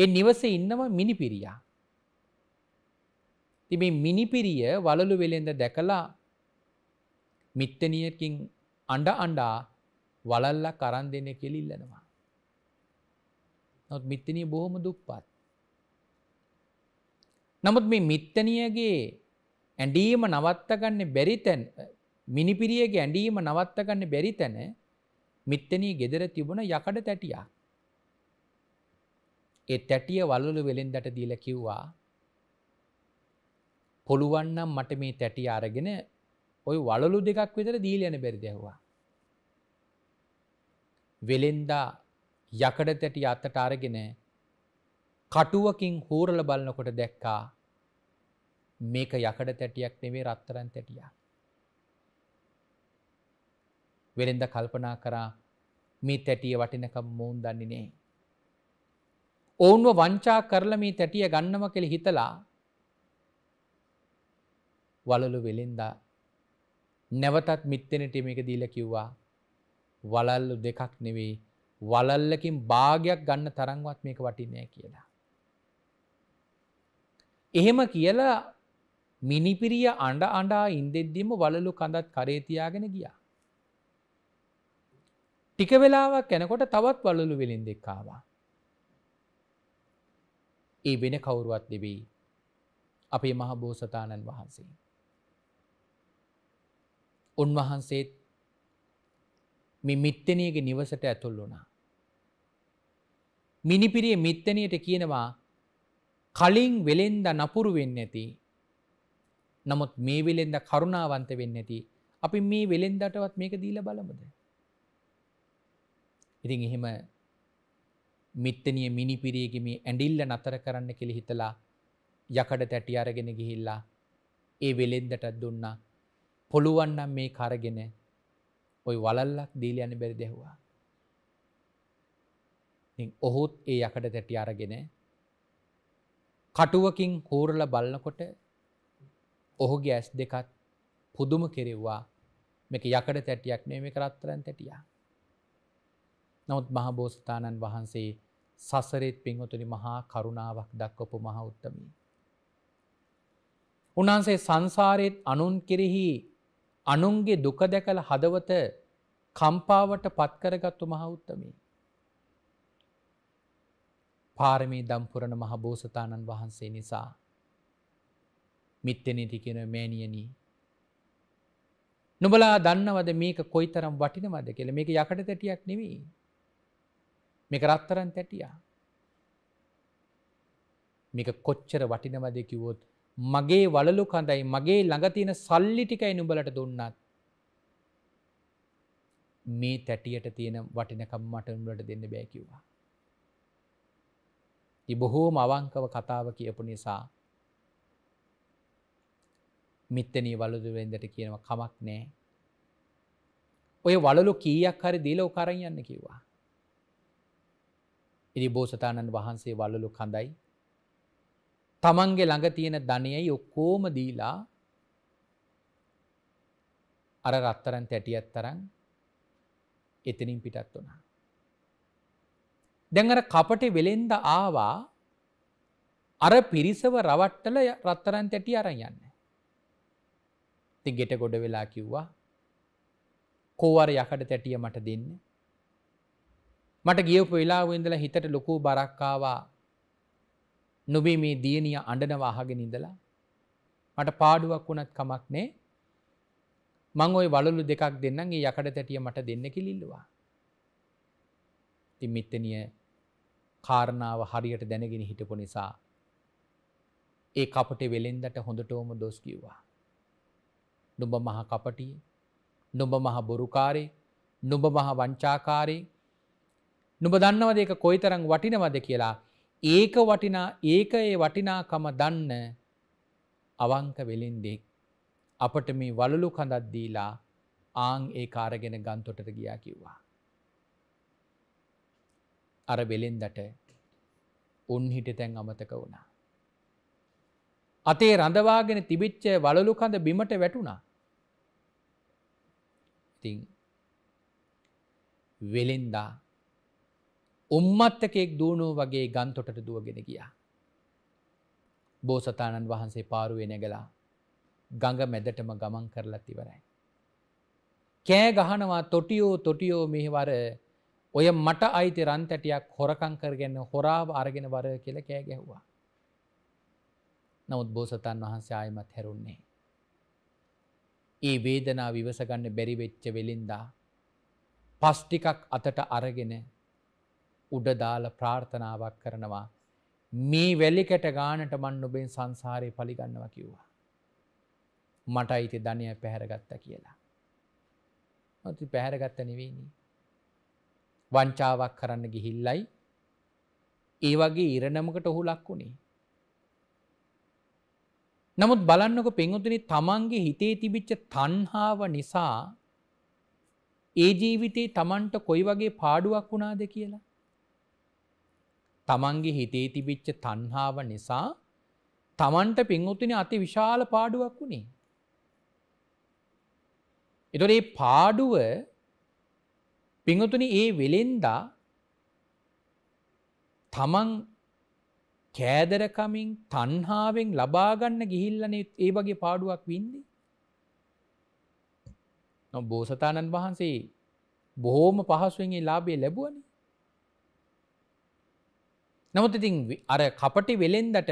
එ නිවස ඉන්නවා මිනිපිරියා. තිබේ මිනිපිරිය වලලු වෙළෙන්ද දැකලා මිත්තනියකින් අඩ අන්ඩා වලල්ල කරන් දෙන කෙලිල්ලනවා. නොත් මිත්තනී බොහොම දුක්පත්. නමුත් මේ මිත්තනියගේ ඇඩීම නවත්තගන්න බැරිතැන් මිනිපිරියගේ ඇඩීම නවත්තගන්න බැරි තැන මිත්තනී ගෙදර තිබුණ යකඩ තැටියක්. ඒ තැටිය වලුළු වෙළෙන්දට දීල කිව්වා පොළුවන්නම් මට මේ තැටිය අරගෙන ඔය වලු දෙකක් විතර දීල යන බැරි දැහවා. වෙළෙන්දා යකඩ තැටිය අත්තට අරගෙන කටුවකින් හෝරල බලන්නකොට දැක්කා මේක යකඩ තැටියක් නෙවේ රත්තරන් තැටිය. වෙළෙන්ද කල්පනා කරා මේ තැටිය වටිනකම් මොවුන් දන්නේ නේ ඔවුන්ව වංචා කරල මේ තැටිය ගන්නම කෙළ හිතලා වලලු වෙලෙන්දා නැවතත් මිත්තෙනට මේක දීල කිව්වා වලල්ලු දෙකක් නෙවෙයි වලල්ලකින් භාගයක් ගන්න තරංවත් මේක වටිනය කියලා. එහෙම කියලා මිනිපිරිය අඩ අඩා ඉන්දෙද්දිම වලලු කඳත් කරේතියාගෙන ගියා. ටික වෙලාවක් කැනකොට තවත් වලලු වෙලින් දෙක්කාවා. ඒ වෙන කවුරුවත් දෙවෙයි අපේ මහ බෝසතාණන් වහන්සේ. උන්වහන්සේත් මෙ මිත්තනයගේ නිවසට ඇතුල් වුණා. මිනිපිරිය මිත්තනයට කියනවා කලින් වෙලෙන්ද නපුරු වෙන්න ඇති නමුත් මේ වෙලෙන්ද කරුණාවන්ත වෙන්න ඇති අපි මේ වෙලෙන්දටවත් මේක දීල බලමුද. ඉතින් එහෙම මිත්තනිය මිනිපිරියගිම ඇඩිල්ල නතර කරන්න කෙළි හිතලා යකඩ තැටි අරගෙන ගිහිල්ලා ඒ වෙලෙන්දටත් දුන්නා පොළුවන්නම් මේ කරගෙන ඔයි වලල්ලක් දීල යන බැරි දෙහවා. ඔහුත් ඒ යකඩ තැටි අරගෙන කටුවකින් හෝරල බලන්නකොට ඔහුගේ ඇස් දෙකත් පුදුම කෙරෙව්වා මේක යකඩ තැටියක් නේ මේ කරත්තරන් තැටියා නොත් මහබෝස්ථාණන් වහන්සේ සසරෙත් පින්වතුනි මහා කරුණාවක් දක්වපු මහා උත්තමී. උන්වහන්සේ සංසාරයත් අනුන් කෙරෙහි අනුන්ගේ දුක දැකළ හදවත කම්පාවට පත්කරගත්තු මහවුත්තමී. පාරමී දම්පුරණ මහබෝසතාණන් වහන්සේ නිසා මිත්තනීතිකෙන මෑනියනී. නොබලා දන්නවද මේක කොයිතරම් වටිනවද කියල මේක යකට තැටියක් නෙවී මේක රත්තරන් තැටියා. මේක කොච්චර වටිනවද කිවොත් මගේ වලලු කඳයි මගේ ළඟතියන සල්ලි ටිකයි නුඹලට දුන්නත්. මේ තැටියට තියෙන වටිනකම් මටනුලට දෙන්න බෑකිවවා. ති බොහෝම අවංකව කතාව කියපු නිසා මිත්තනී වලදුවෙන්දට කියනව කමක් නෑ. ඔය වලලු කීයක් හරි දීල උකරයන්න කිව්වා. ඉරි බෝසතාණන් වහන්සේ වල්ලු කඳයි. තමන්ගේ ළඟ තියෙන ධනයයි ඔක්කෝම දීලා අර රත්තරන් තැටියත් තරන් එතනින් පිටත් වනා. දැඟර කපට වෙළෙන්ද ආවා අර පිරිසව රවට්ටල රත්තරන් තැටි අරන් යන්න. ති ගෙට ගොඩ වෙලා කිව්වා කෝවර යකට තැටිය මට දෙන්න මට ගියපු වෙලාව ඉඳලා හිතට ලොකු බරක්කාවා නොබේ මේ දියනිය අඩනවාහගෙන ඉඳලා මට පාඩුවක් වුණත් කමක් නෑ මං ඔයි වලු දෙකක් දෙන්නගේ යකඩ තැටිය මට දෙන්න කිලිල්ලවා. තිමිත්තනිය කාරණාව හරියට දැනගෙන හිටපු නිසා ඒ කපට වෙළෙන්දට හොඳටෝම දොස් කිව්වා. නුඹ මහ කපටිය නුඹ මහ බොරුකාරේ නුඹ මහ වංචාකාරේ නුබ දන්නවද ඒක කොයිතරං වටිනවද කියලා ඒක වටිනා ඒක ඒ වටිනාකම දන්න අවංක වෙලින්දෙක් අපට මේ වලලු කඳද්දීලා ආං ඒ කාරගෙන ගන්තොටට ගියා කිව්වා. අර වෙලෙන්දට උන්හිට තැන් අමතක වුණා. අතේ රඳවාගෙන තිබිච්ච වලලු කඳ බිමට වැටුණා. ඉතිං වෙලෙන්දා උම්මත්තකෙක් දූුණෝ වගේ ගන්තොට දුවගෙන ගිය. බෝසතාණන් වහන්සේ පාරුවෙන ගලා ගඟ මැදටම ගමන් කරලත් ඉවරයි. කෑ ගහනවා තොටියෝ තොටියෝ මෙහිවර ඔය මට අයිති රන් තැටියක් හොරකං කරගන්න හොරාව අරගෙන වර කියල කෑ ගැහ්වා. නමුත් බෝසතන් වහන්සේ ආයමත් හැරුන්නේ. ඒ වේදනා විවසගන්න බැරිවෙච්ච වෙලින්දා පස්්ටිකක් අතට අරගෙන උඩදාල ප්‍රාර්ථනාවක් කරනවා. මේ වැලිකට ගානට මන්නුබෙන් සංසාරය පලිගන්නව කිව්වා. මට අයිති ධනය පැහැරගත්ත කියලා. ඇති පැහැරගත්ත නෙවෙනි. වංචාවක් කරන්න ගිහිල්ලයි ඒ වගේ ඉරණමකට ඔහු ලක්වුණේ. නමුත් බලන්නක පෙන්ගුතුනි තමන්ගේ හිතේ තිබිච්ච තන්හාාව නිසා ඒ ජීවිතේ තමන්ට කොයි වගේ පාඩුවක් වුණාද කියලා. තමන්ගේ හිතේ තිබිච්ච තන්හාාව නිසා තමන්ට පින්වතුන අති විශාල පාඩුවක් වුණේ. එතොට ඒ පාඩුව පිංහතුන ඒ වෙලෙන්දා තමන් කෑදරකමින් තන්හාාවෙන් ලබාගන්න ගිහිල්ලනේ ඒ වගේ පාඩුවක් වින්නේ. බෝසතාණන් වහන්සේ බොහෝම පහසුවෙන්ගේ ලාබේ ලැබුවනේ නමුත් ඉතින් අර කපටි වෙලෙන්දට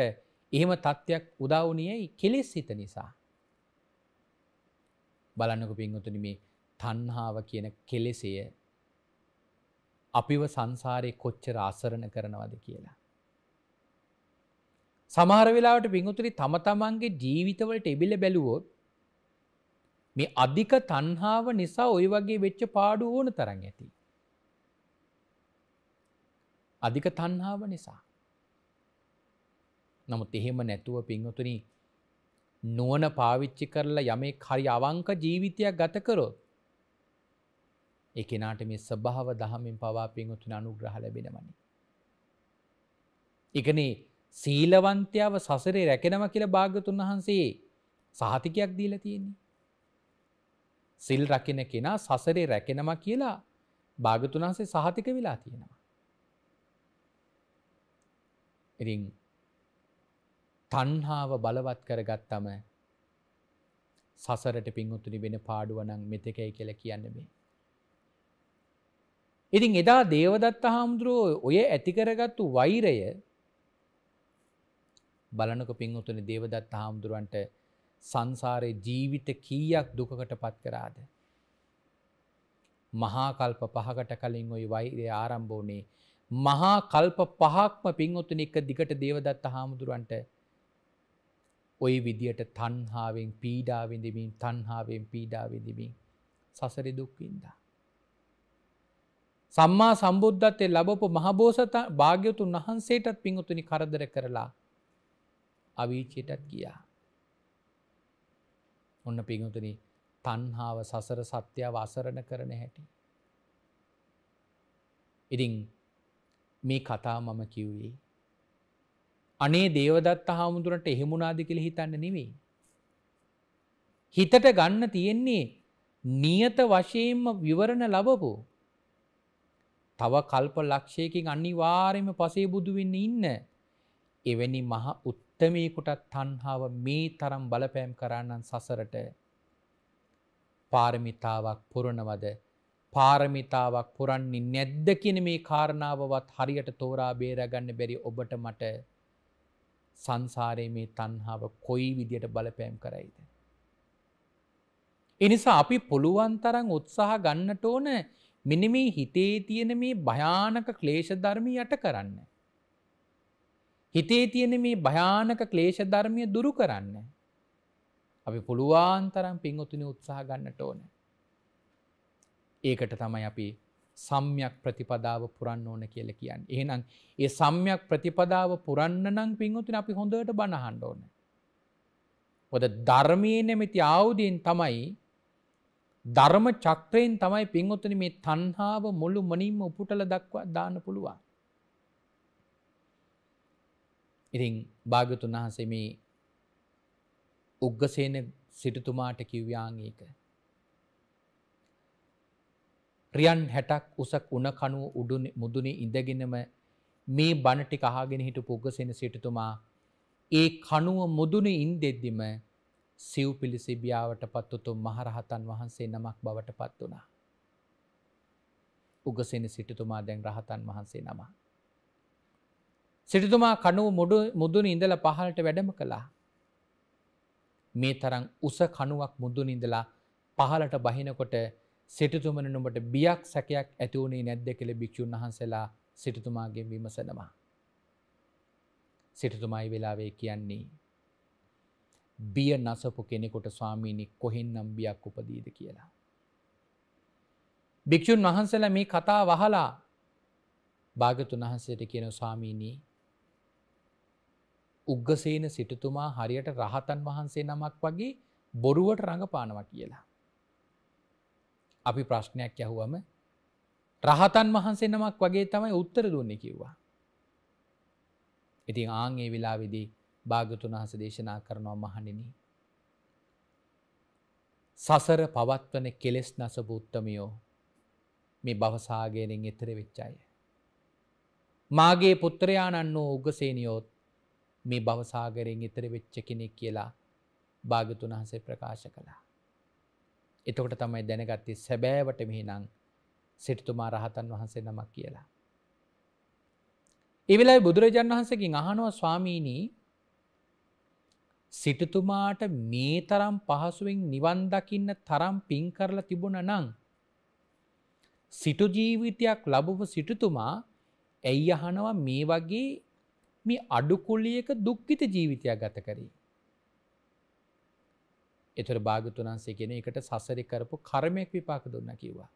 එහෙම තත්ත්වයක් උදවනියයි කෙලෙස් හිත නිසා. බලන්නක පින්වතුන මේ තන්හාාව කියන කෙලෙසය අපිව සංසාරය කොච්චර අසරණ කරනවද කියලා. සමහර වෙලාවට පිංහුතුරි තම තමන්ගේ ජීවිතවලට එබිල බැලුවොත් මේ අධික තන්හාාව නිසා ඔය වගේ වෙච්ච පාඩු ඕන තරන් ඇති. අධික තන්හාාව නිසා. නමුත් එහෙම නැතුව පිංහතුනි නුවන පාවිච්චි කරලා යමේ හරි අවංක ජීවිතයක් ගතකරොත් එකනාට මේ ස්භාව දහමින් පවා පිංහතුන අනුග්‍රහ ලැබෙනමනි. එකනේ සීලවන්ත්‍යාව සසරේ රැකෙනව කියල භාගතුන් වහන්සේ සහතිකයක් දීල තියෙන්නේ. සිල් රකින කෙනා සසරේ රැකෙනම කියලා භාගතුනාන්සේ සහතික වෙලා තියෙනවා. ඉතින් තණ්හාව බලවත් කරගත්තම සසරට පිංඋතුනි වෙන පාඩුව නම් මෙතකයි කියලා කියන්න බෑ. ඉතින් එදා දේවදත්ත හාමුදුරුවෝ ඔය ඇති කරගත්තු වෛරය බලනක පිංඋතුනි දේවදත්ත හාමුදුරුවන්ට සංසාරයේ ජීවිත කීයක් දුකකට පත් කරාද. මහාකල්ප පහකට කලින් ඔය වෛරය ආරම්භෝනේ මහා කල්ප පහක්ම පින්වතුන එක දිගට දේවදත්ත හාමුදුරුවන්ට ඔය විදියට තන්හාාවෙන් පීඩාවිඳමින් තන්හාාවෙන් පීඩාවිඳමින් සසරි දුක්වින්දා. සම්මා සම්බුද්ධත්තය ලබපු මහබෝසත භාග්‍යතුන් වහන්සේටත් පිංගුතුනි කරදර කරලා අවීචයටත් ගියා. ඔන්න පිංගුතුනි තන්හාාව සසර සත්‍යය වසරණ කරන හැටි. ඉතිං මේ කතා මම කිව්වේ. අනේ දේවදත්ත හාමුදුරට එහෙමුණනාද කළ හිතන්න නෙවෙයි. හිතට ගන්න තියෙන්නේ නියත වශයෙන්ම විවරණ ලබපු. තව කල්ප ලක්ෂයකින් අනිවාරෙම පසේ බුදුවෙන්න ඉන්න. එවැනි මහ උත්තමයකුටත් තන්හාාව මේ තරම් බලපෑම් කරන්නන් සසරට පාරමිතාවක් පුරණවද පාරමිතාවක් පුරන්නේ නැද්ද කියන මේ කාරණාවවත් හරියට තෝරා බේරගන්න බැරි ඔබට මට සංසාරයේ මේ තණ්හාව කොයි විදියට බලපෑම් කරයිද. එනිසා අපි පුළුවන් තරම් උත්සාහ ගන්නට ඕන මෙන්න මේ හිතේ තියෙන මේ භයානක ක්ලේශ ධර්මී යට කරන්න. හිතේ තියෙන මේ භයානක ක්ලේශ ධර්මය දුරු කරන්න. අපි පුළුවන් තරම් පින් උතුනේ උත්සාහ ගන්නට ඕනේ. ඒකට තමයි අපි සම්යක් ප්‍රතිපදාව පුරන්න ඕන කියල කියන්න. එහනම් ඒ සම්යක් ප්‍රතිපදාව පුරන්න නම් පින්වතින් අපි හොඳට බණහන්ඩ ඕන. හොද ධර්මය නැමැති ආවුදයෙන් තමයි ධර්ම චක්‍රයෙන් තමයි පින්වතන මේ තන්හාාව මුළු මනින්ම උපුටල දක්වා දාන පුළුවන්. ඉතිං භාගතුන් වහසෙම උග්ගසේන සිටතුමාට කිව්යාංගේක රියන් 60ක් උසක් උණ කණුව උඩුනේ මුදුනේ ඉඳගෙනම මේ බණ ටික අහගෙන හිටපු පුග්ගසෙන සිටුතුමා ඒ කණුව මුදුනේ ඉඳෙද්දිම සිව් පිළිසිබියාවටපත් උතුම් මහරහතන් වහන්සේ නමක් බවටපත් වුණා. උගසෙන සිටුතුමා දැන් රහතන් වහන්සේ නම. සිටුතුමා කණුව මුඩු මුදුනේ ඉඳලා පහළට වැඩම කළා. මේ තරම් උස කණුවක් මුදුනේ ඉඳලා පහළට බහිනකොට සිටතුමන නුඹට බියක් සැකයක් ඇතිවුණේ නැද්ද කෙළ භික්‍ෂූන් වහන්සලා සිටතුමාගේ විමසනවා. සිටතුමයි වෙලාවේ කියන්නේ. බිය නසපු කෙනෙකොට ස්වාමීණි කොහෙන්නම් බියක් උපදීද කියලා. භික්‍ෂූන් වහන්සල මේ කතා වහලා භාගතුන් වහන්සේට කියන ස්වාමීණී උග්ගසේන සිටතුමා හරියට රහතන් වහන්සේ නමක් වගේ බොරුවට රඟපානවා කියලා. අපි ප්‍රශ්නයක් යැහුවම රහතන් වහන්සේ නමක් වගේ තමයි උත්තර දුන්න කිව්වා. ඉතින් ආංගේ වෙලාවිදී භාගතුන් වහස දේශනා කරනවා මහණෙන. සසර පවත්වන කෙලෙස් නසභූත්තමියෝ මේ බවසාගේරෙන් එතර වෙච්චාය. මාගේ පුත්‍රයාණන් වෝ උගසේනියෝත් මේ බවසාගරෙන් එතර වෙච්ච කෙනෙක් කියලා භාගතුන් වහසේ ප්‍රකාශ කළා. එතකොට තමයි දැනගත්තේ සැබෑවට මෙහිනං සිටතුමා රහතන් වහන්සේ නමක් කියලා. එවෙලායි බුදුරජාණන් වහන්සකින් අහනුව ස්වාමීණී සිටතුමාට මේ තරම් පහසුවෙන් නිවන් දකින්න තරම් පින් කරලා තිබුණ නං. සිටුජීවිතයක් ලබපු සිටතුමා ඇයි අහනවා මේ වගේ මේ අඩුකුල්ලියක දුක්ගිත ජීවිතයක් ගත කරේ. එතුර භාගතුන් වන්සේ කෙන එකට සසරි කරපු කර්මයක් විපාක දුන්න කිව්වා.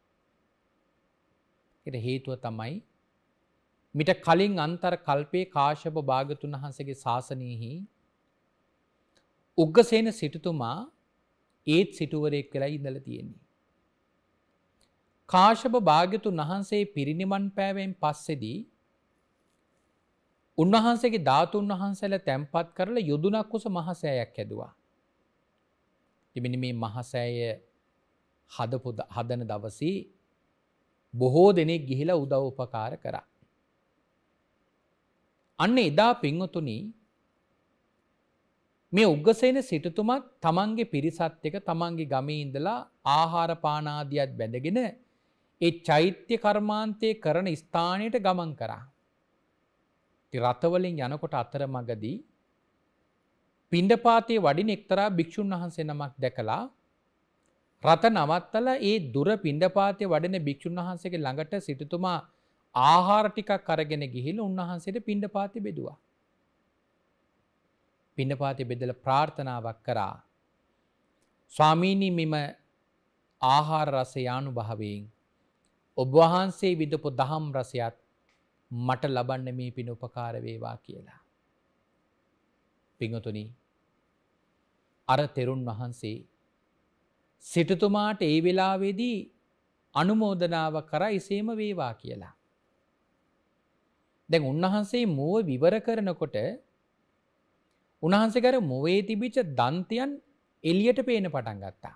එට හේතුව තමයි මිට කලින් අන්තර් කල්පේ කාශප භාගතුන් වහන්සගේ ශාසනයහි උග්ගසේන සිටතුමා ඒත් සිටුවරෙක් කරලා ඉඳල තියෙන්නේ. කාශභ භාග්‍යතුන් වහන්සේ පිරිනිමන් පෑවෙන් පස්සෙදී උන්වහන්සේගේ ධාතුන් වහන්සේල තැන්පත් කරලා යුදුනක් කුස මහසෑයක් හැදවා. එමනි මේ මහසෑය හදපු හදන දවසී බොහෝ දෙනෙක් ගිහිලා උදව උපකාර කරා. අන්න එදා පිංවතුනි මේ උග්ගසේන සිටතුමත් තමන්ගේ පිරිසත් එක තමන්ගේ ගමී ඉඳලා ආහාරපානාදියත් බැඳගෙන ඒ චෛත්‍ය කර්මාන්තය කරන ස්ථානයට ගමන් කරා. රථවලින් යනකොට අතර මගදී පිණ්ඩපාතයේ වඩින එක්තරා භික්‍ෂූන් වහන්සේ නමක් දැකලා රථ නවත්තල ඒ දුර පිණ්ඩපාතය වඩන භික්‍ෂූන් වහන්සේගේ ළඟට සිටතුමා ආහාරටිකක් කරගෙන ගිහිල උන්වහන්සේට පිණ්ඩපාති බෙදවා. පිණ්ඩපාති බෙදල ප්‍රාර්ථනාවක් කරා. ස්වාමීණී මෙම ආහාර රස යානු භාවයෙන්. ඔබවහන්සේ විඳපු දහම් රසයත් මට ලබන්න මේ පින උපකාරවේවා කියලා. පිංහතුනී අර තෙරුන් වහන්සේ සිටතුමාට ඒ වෙලාවේදී අනුමෝදනාව කර එසේම වේවා කියලා. දැන් උන්වහන්සේ මෝව විවර කරනකොට උන්වහන්සේ කර මොවේ තිබිච්ච දන්තයන් එලියට පේන පටන් ගත්තා.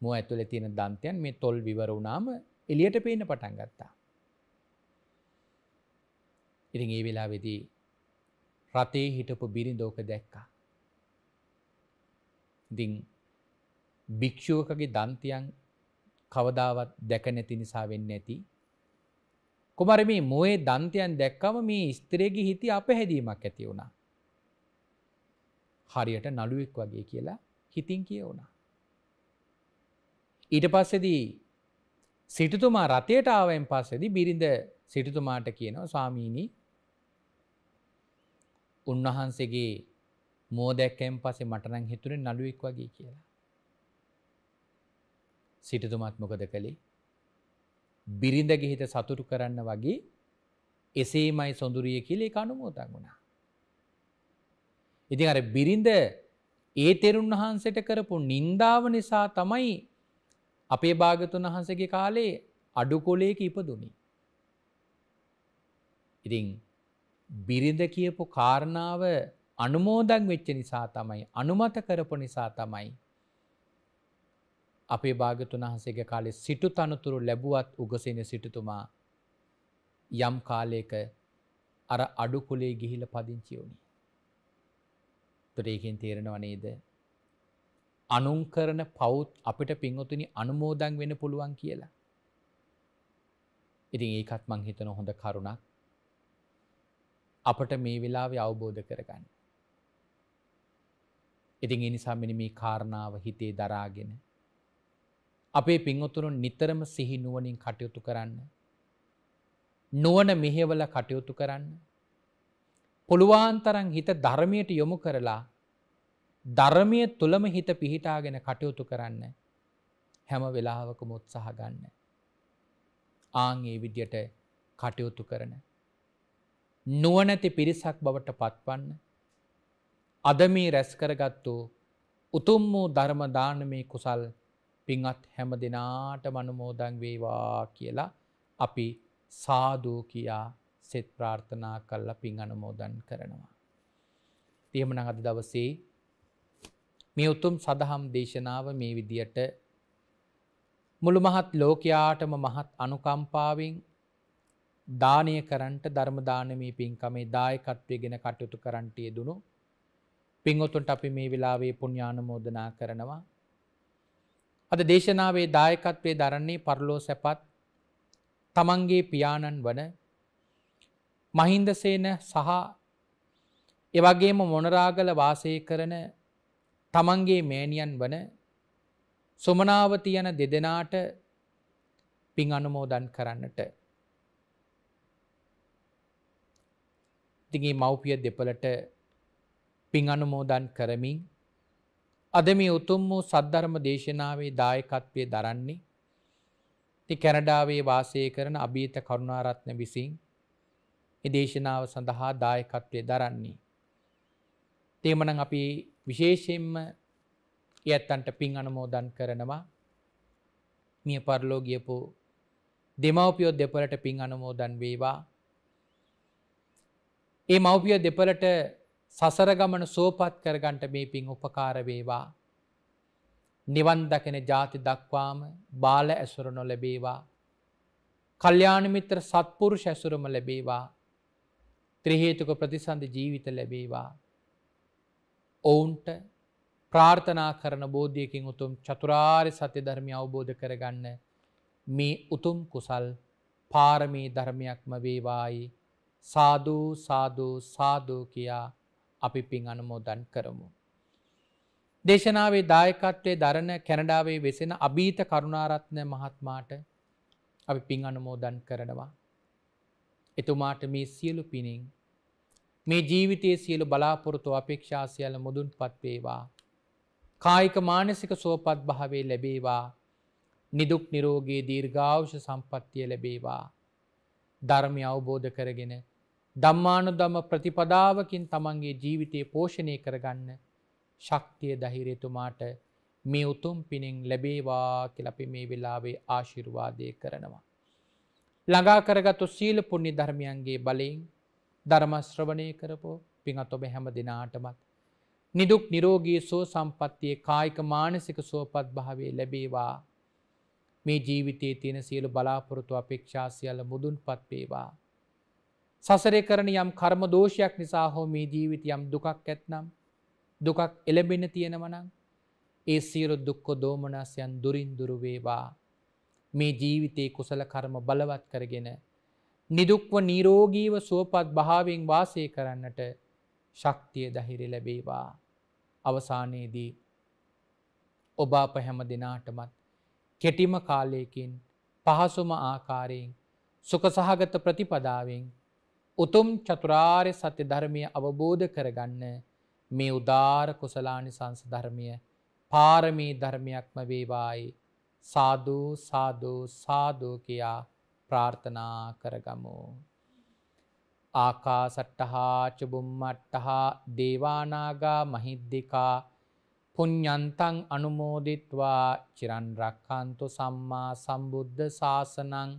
මුව ඇතුළේ තියෙන දන්තයන් මේ තොල් විවර වුණාම එලියට පේන පටන් ගත්තා. ඉතින් ඒ වෙලාවේදී රතේ හිටපු බිරිඳෝක දැක්කා. ඉතින් භික්‍ෂුවකගේ දන්තියන් කවදාවත් දැක නැති නිසා වෙන්න ඇති. කුමර මේ මොයේ දන්තයන් දැක්කම මේ ස්ත්‍රේගි හිති අප හැදීමක් ඇති වුණා. හරියට නළුවෙක් වගේ කියලා හිතින් කිය වුණා. ඊට පස්සෙදී සිටතුමා රථයට ආවෙන් පස්සෙදි බිරිඳ සිටතුමාට කියනවා ස්වාමීණී උන්වහන්සේගේ මෝදැක්කෑම් පසේ මටනං හිතුරෙන් නළුවෙක් වගේ කියලා. සිටතුමත්මොකද කළේ බිරිඳග හිත සතුටු කරන්න වගේ එසේමයි සොඳුරිය කියලේ අනුමෝතන් වුණා. ඉතින් අර බිරිඳ ඒ තෙරුන් වහන්සට කරපු නින්දාව නිසා තමයි අපේ භාගතුන් වහන්සගේ කාලේ අඩුකොලයක ඉපදුමි. ඉතින් බිරිඳ කියපු කාරණාව අනුමෝදන් වෙච්ච නිසා තමයි අනුමත කරපු නිසා තමයි අපේ භාගතුන් වහන්සේගේ කාලේ සිටු තනතුරු ලැබුවත් උගසින සිටුතුමා යම් කාලයක අර අඩුකුලේ ගිහිල පදිංචි වුණි. තොරේකෙන් තේරෙනව නේද? අනුන් කරන පවුත් අපිට පින්වතුනි අනුමෝදන් වෙන්න පුළුවන් කියලා. ඉතින් ඒකත් මං හිතන හොඳ කරුණක් අපට මේ වෙලාවේ අවබෝධ කරගන්න. ඉතින් එනිසා මෙනි මේ කාරණාව හිතේ දරාගෙන. අපේ පින්වතුරුන් නිතරම සිහි නුවනින් කටයුතු කරන්න. නුවන මෙහෙවල කටයුතු කරන්න. පුළුවන්තරන් හිත ධර්මයට යොමු කරලා ධර්මය තුළම හිත පිහිටාගෙන කටයුතු කරන්න හැම වෙලාවකම උත්සාහ ගන්න. ආං ඒ විදියට කටයුතු කරන. නුවනැති පිරිසක් බවට පත්වන්න අද මේ රැස් කරගත්තු උතුම් වූ ධර්ම දානමේ කුසල් පින්වත් හැම දෙනාට මනුමෝදන් වේවා කියලා අපි සාදූ කියා සෙත් ප්‍රාර්ථනා කල්ලා පින් අනුමෝදන් කරනවා. තියමන අද දවසේ මේ උතුම් සදහම් දේශනාව මේ විදියට මුළු මහත් ලෝකයාටම මහත් අනුකම්පාවෙන් දානය කරන්ට ධර්මදානමී පින්කමේ දායකත්වය ගෙන කටයුතු කරන්ටය දුණු පින්වතුන්ට අපි මේ වෙලාවේ පුුණ්ඥානමෝදනා කරනවා. අද දේශනාවේ දායකත්වේ දරන්නේ පරලෝ සැපත් තමන්ගේ පියාණන් වන මහින්දසේන සහ එවගේම මොනරාගල වාසය කරන තමන්ගේ මෑණියන් වන සුමනාවති යන දෙදෙනාට පින් අනුමෝදන් කරන්නට. තිගේ මව්පිය දෙපලට පින් අනුමෝදන් කරමින් අද මේ උතුම් වූ සද්ධර්ම දේශනාවේ දායකත්වය දරන්නේ ති කැනඩාවේ වාසය කරන අභීත කරුණාරත්න විසින් දේශනාව සඳහා දායකත්වය දරන්නේ. තේමනං අපි විශේෂයෙන්ම ඇත්තන්ට පින් අනමෝදන් කරනවා මිය පරලෝ ගියපු දෙමවපියෝ දෙපලට පින් අනමෝදන් වේවා ඒ මවපිය දෙපලට සසර ගමන සෝපත් කරගන්ට මේ පින් උපකාරවේවා. නිවන් දකින ජාති දක්වාම බාල ඇසුර නොලැබේවා. කල්්‍යානමිත්‍ර සත්පුරු ශැසුරම ලැබේවා. ත්‍රහේතුක ප්‍රතිසන්ධ ජීවිත ලැබේවා. ඔවුන්ට ප්‍රාර්ථනා කරන බෝධියකින් උතුම් චතුරාරි සත්‍ය ධර්මය අවබෝධ කරගන්න මේ උතුම් කුසල් පාරමී ධර්මයක්ම වේවායි සාධූ සාධූ සාධූ කියා අපි පින් අනමෝදන් කරමු. දේශනාවේ දායකත්වය දරණ කැනඩාවේ වෙසෙන අභීත කරුණාරත්න මහත්මාට අපි පින් අනමෝදන් කරනවා. එතුමාට මේ සියලු පිණින් මේ ජීවිතයේ සියලු බලාපොරොතු අපේක්ෂාසියල මුදුන් පත්වේවා. කායික මානසික සෝපත් භාවේ ලැබේවා නිදුක් නිරෝගේ දීර්ඝාවෂ සම්පත්තිය ලැබේවා. ධර්මය අවබෝධ කරගෙන ධම්මානු දම ප්‍රතිපදාවකින් තමන්ගේ ජීවිතය පෝෂණය කරගන්න ශක්තිය දහිරේතුමාට මේ උතුම් පිනෙන් ලැබේවා කලපි මේ වෙලාවේ ආශිර්වාදය කරනවා. ළඟා කරගතු සීල පුුණි ධර්මියන්ගේ බලයෙන් ධර්මශ්‍රවණය කරපෝ පිඟත් ඔබ හැම දෙනාටමත්. නිදුක් නිරෝගී සෝ සම්පත්තියේ කායික මානසික සුවපත් භාවේ ලැබේවා මේ ජීවිතයේ තියෙන සියලු බලාපොරොතු අපේක්ෂාසියල මුදුන් පත්වේවා. සසරේ කරන යම් කර්ම දෝෂයක් නිසා හෝ මේ ජීවිත යම් දුකක් ඇත්නම් දුකක් එළබෙන තියෙනවනං ඒ සීරු දුක්කො දෝමනස්යන් දුරින් දුරුවේවා මේ ජීවිතයේ කුසල කර්ම බලවත් කරගෙන නිදුක්ව නීරෝගීව සුවපත් භාවෙන් වාසය කරන්නට ශක්තිය දහිරි ලැබේවා අවසානයේදී ඔබ අප හැම දෙනාටමත් කෙටිම කාලයකින් පහසුම ආකාරයෙන් සුක සහගත ප්‍රතිපදාවෙන් උතුම් චතුරාර්ය සත්‍ය ධර්මය අවබෝධ කරගන්න මේ උදාර කුසලානි සංස ධර්මය පාරමී ධර්මයක්ම වේවායි සාධූ සාධූ සාධූ කියයා ප්‍රාර්ථනා කරගමු. ආකා සට්ටහා චබුම්මට්ටහා දේවානාගා මහිද්දිකා පුං්ඥන්තං අනුමෝදිත්වා චිරන්රක්කන්තු සම්මා සම්බුද්ධ ශාසනං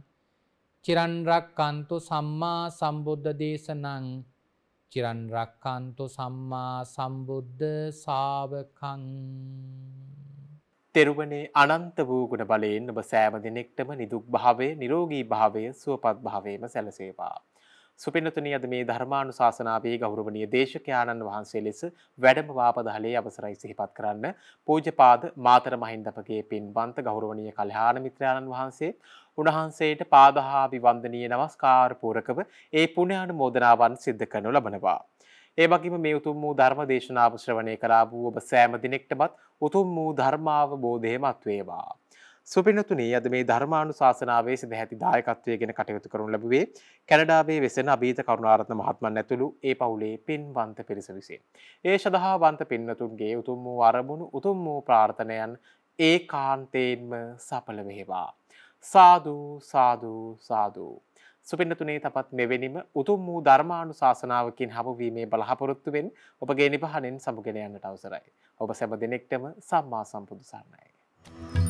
චිරන්රක්කන්තු සම්මා සම්බුද්ධ දේශනං චිරන්රක්කන්තු සම්මා සම්බුද්ධ සාාවකං තෙරුවනේ අනන්ත වූ ගුණ බලයෙන් ඔබ සෑම දෙනෙක්ටම නිදුක් භාවය නිරෝගී භාවය සුවපත් භාවයම සැලසේවා. සුපිනතුනි අද මේ ධර්මානු ශාසනාවේ ගෞරවනීය දේශකයාණන් වහන්සේ ලෙස වැඩම වාපදහලේ අවසරයි සිහිපත් කරන්න පූජපාද මාතර මහින්දපගේ පින්වන්ත ගෞරවනීය කල්හාන මිත්‍රාණන් වහන්සේ උන්වහන්සේට පාදහාවි වන්දනීය නමස්කාර පූරකව ඒ පුණ්‍යානුමෝදනාවන් සිද්ධ කරනු ලබනවා. ඒ වගේම මේ උතුම් වූ ධර්ම දේශනාව ශ්‍රවණය කළා වූ ඔබ සෑම දිනෙකටමත් උතුම් වූ ධර්මාවබෝධයමත් වේවා. සුපිනතුනේ අද මේ ධර්මානුශාසනාවේ සිට ඇති දායකත්වය ගැන කටයුතු කරනු ලැබුවේ කැනඩාවේ වෙසෙන අභීත කරුණාරත්න මහත්මන් ඇතුළු ඒ පවුලේ පින්වන්ත පිරිස විසින්. ඒ සඳහා වන්ත පින්වතුන්ගේ උතුම් වූ අරමුණු උතුම් වූ ප්‍රාර්ථනයන් ඒකාන්තයෙන්ම සඵල වේවා. සාධූ සාධූ සාධූ. සුපින්නතුනේ තපත් මෙවැනිම උතුම් වූ ධර්මාණු ශාසනාවකින් හමුවීමේ බලහපොරොත්තුවෙන් ඔබගේ නිපහනෙන් සමුගෙන යන්නට අවසරයි. ඔබ සැම දෙනෙක්ටම සම්මා සම්බුදු සරණයි.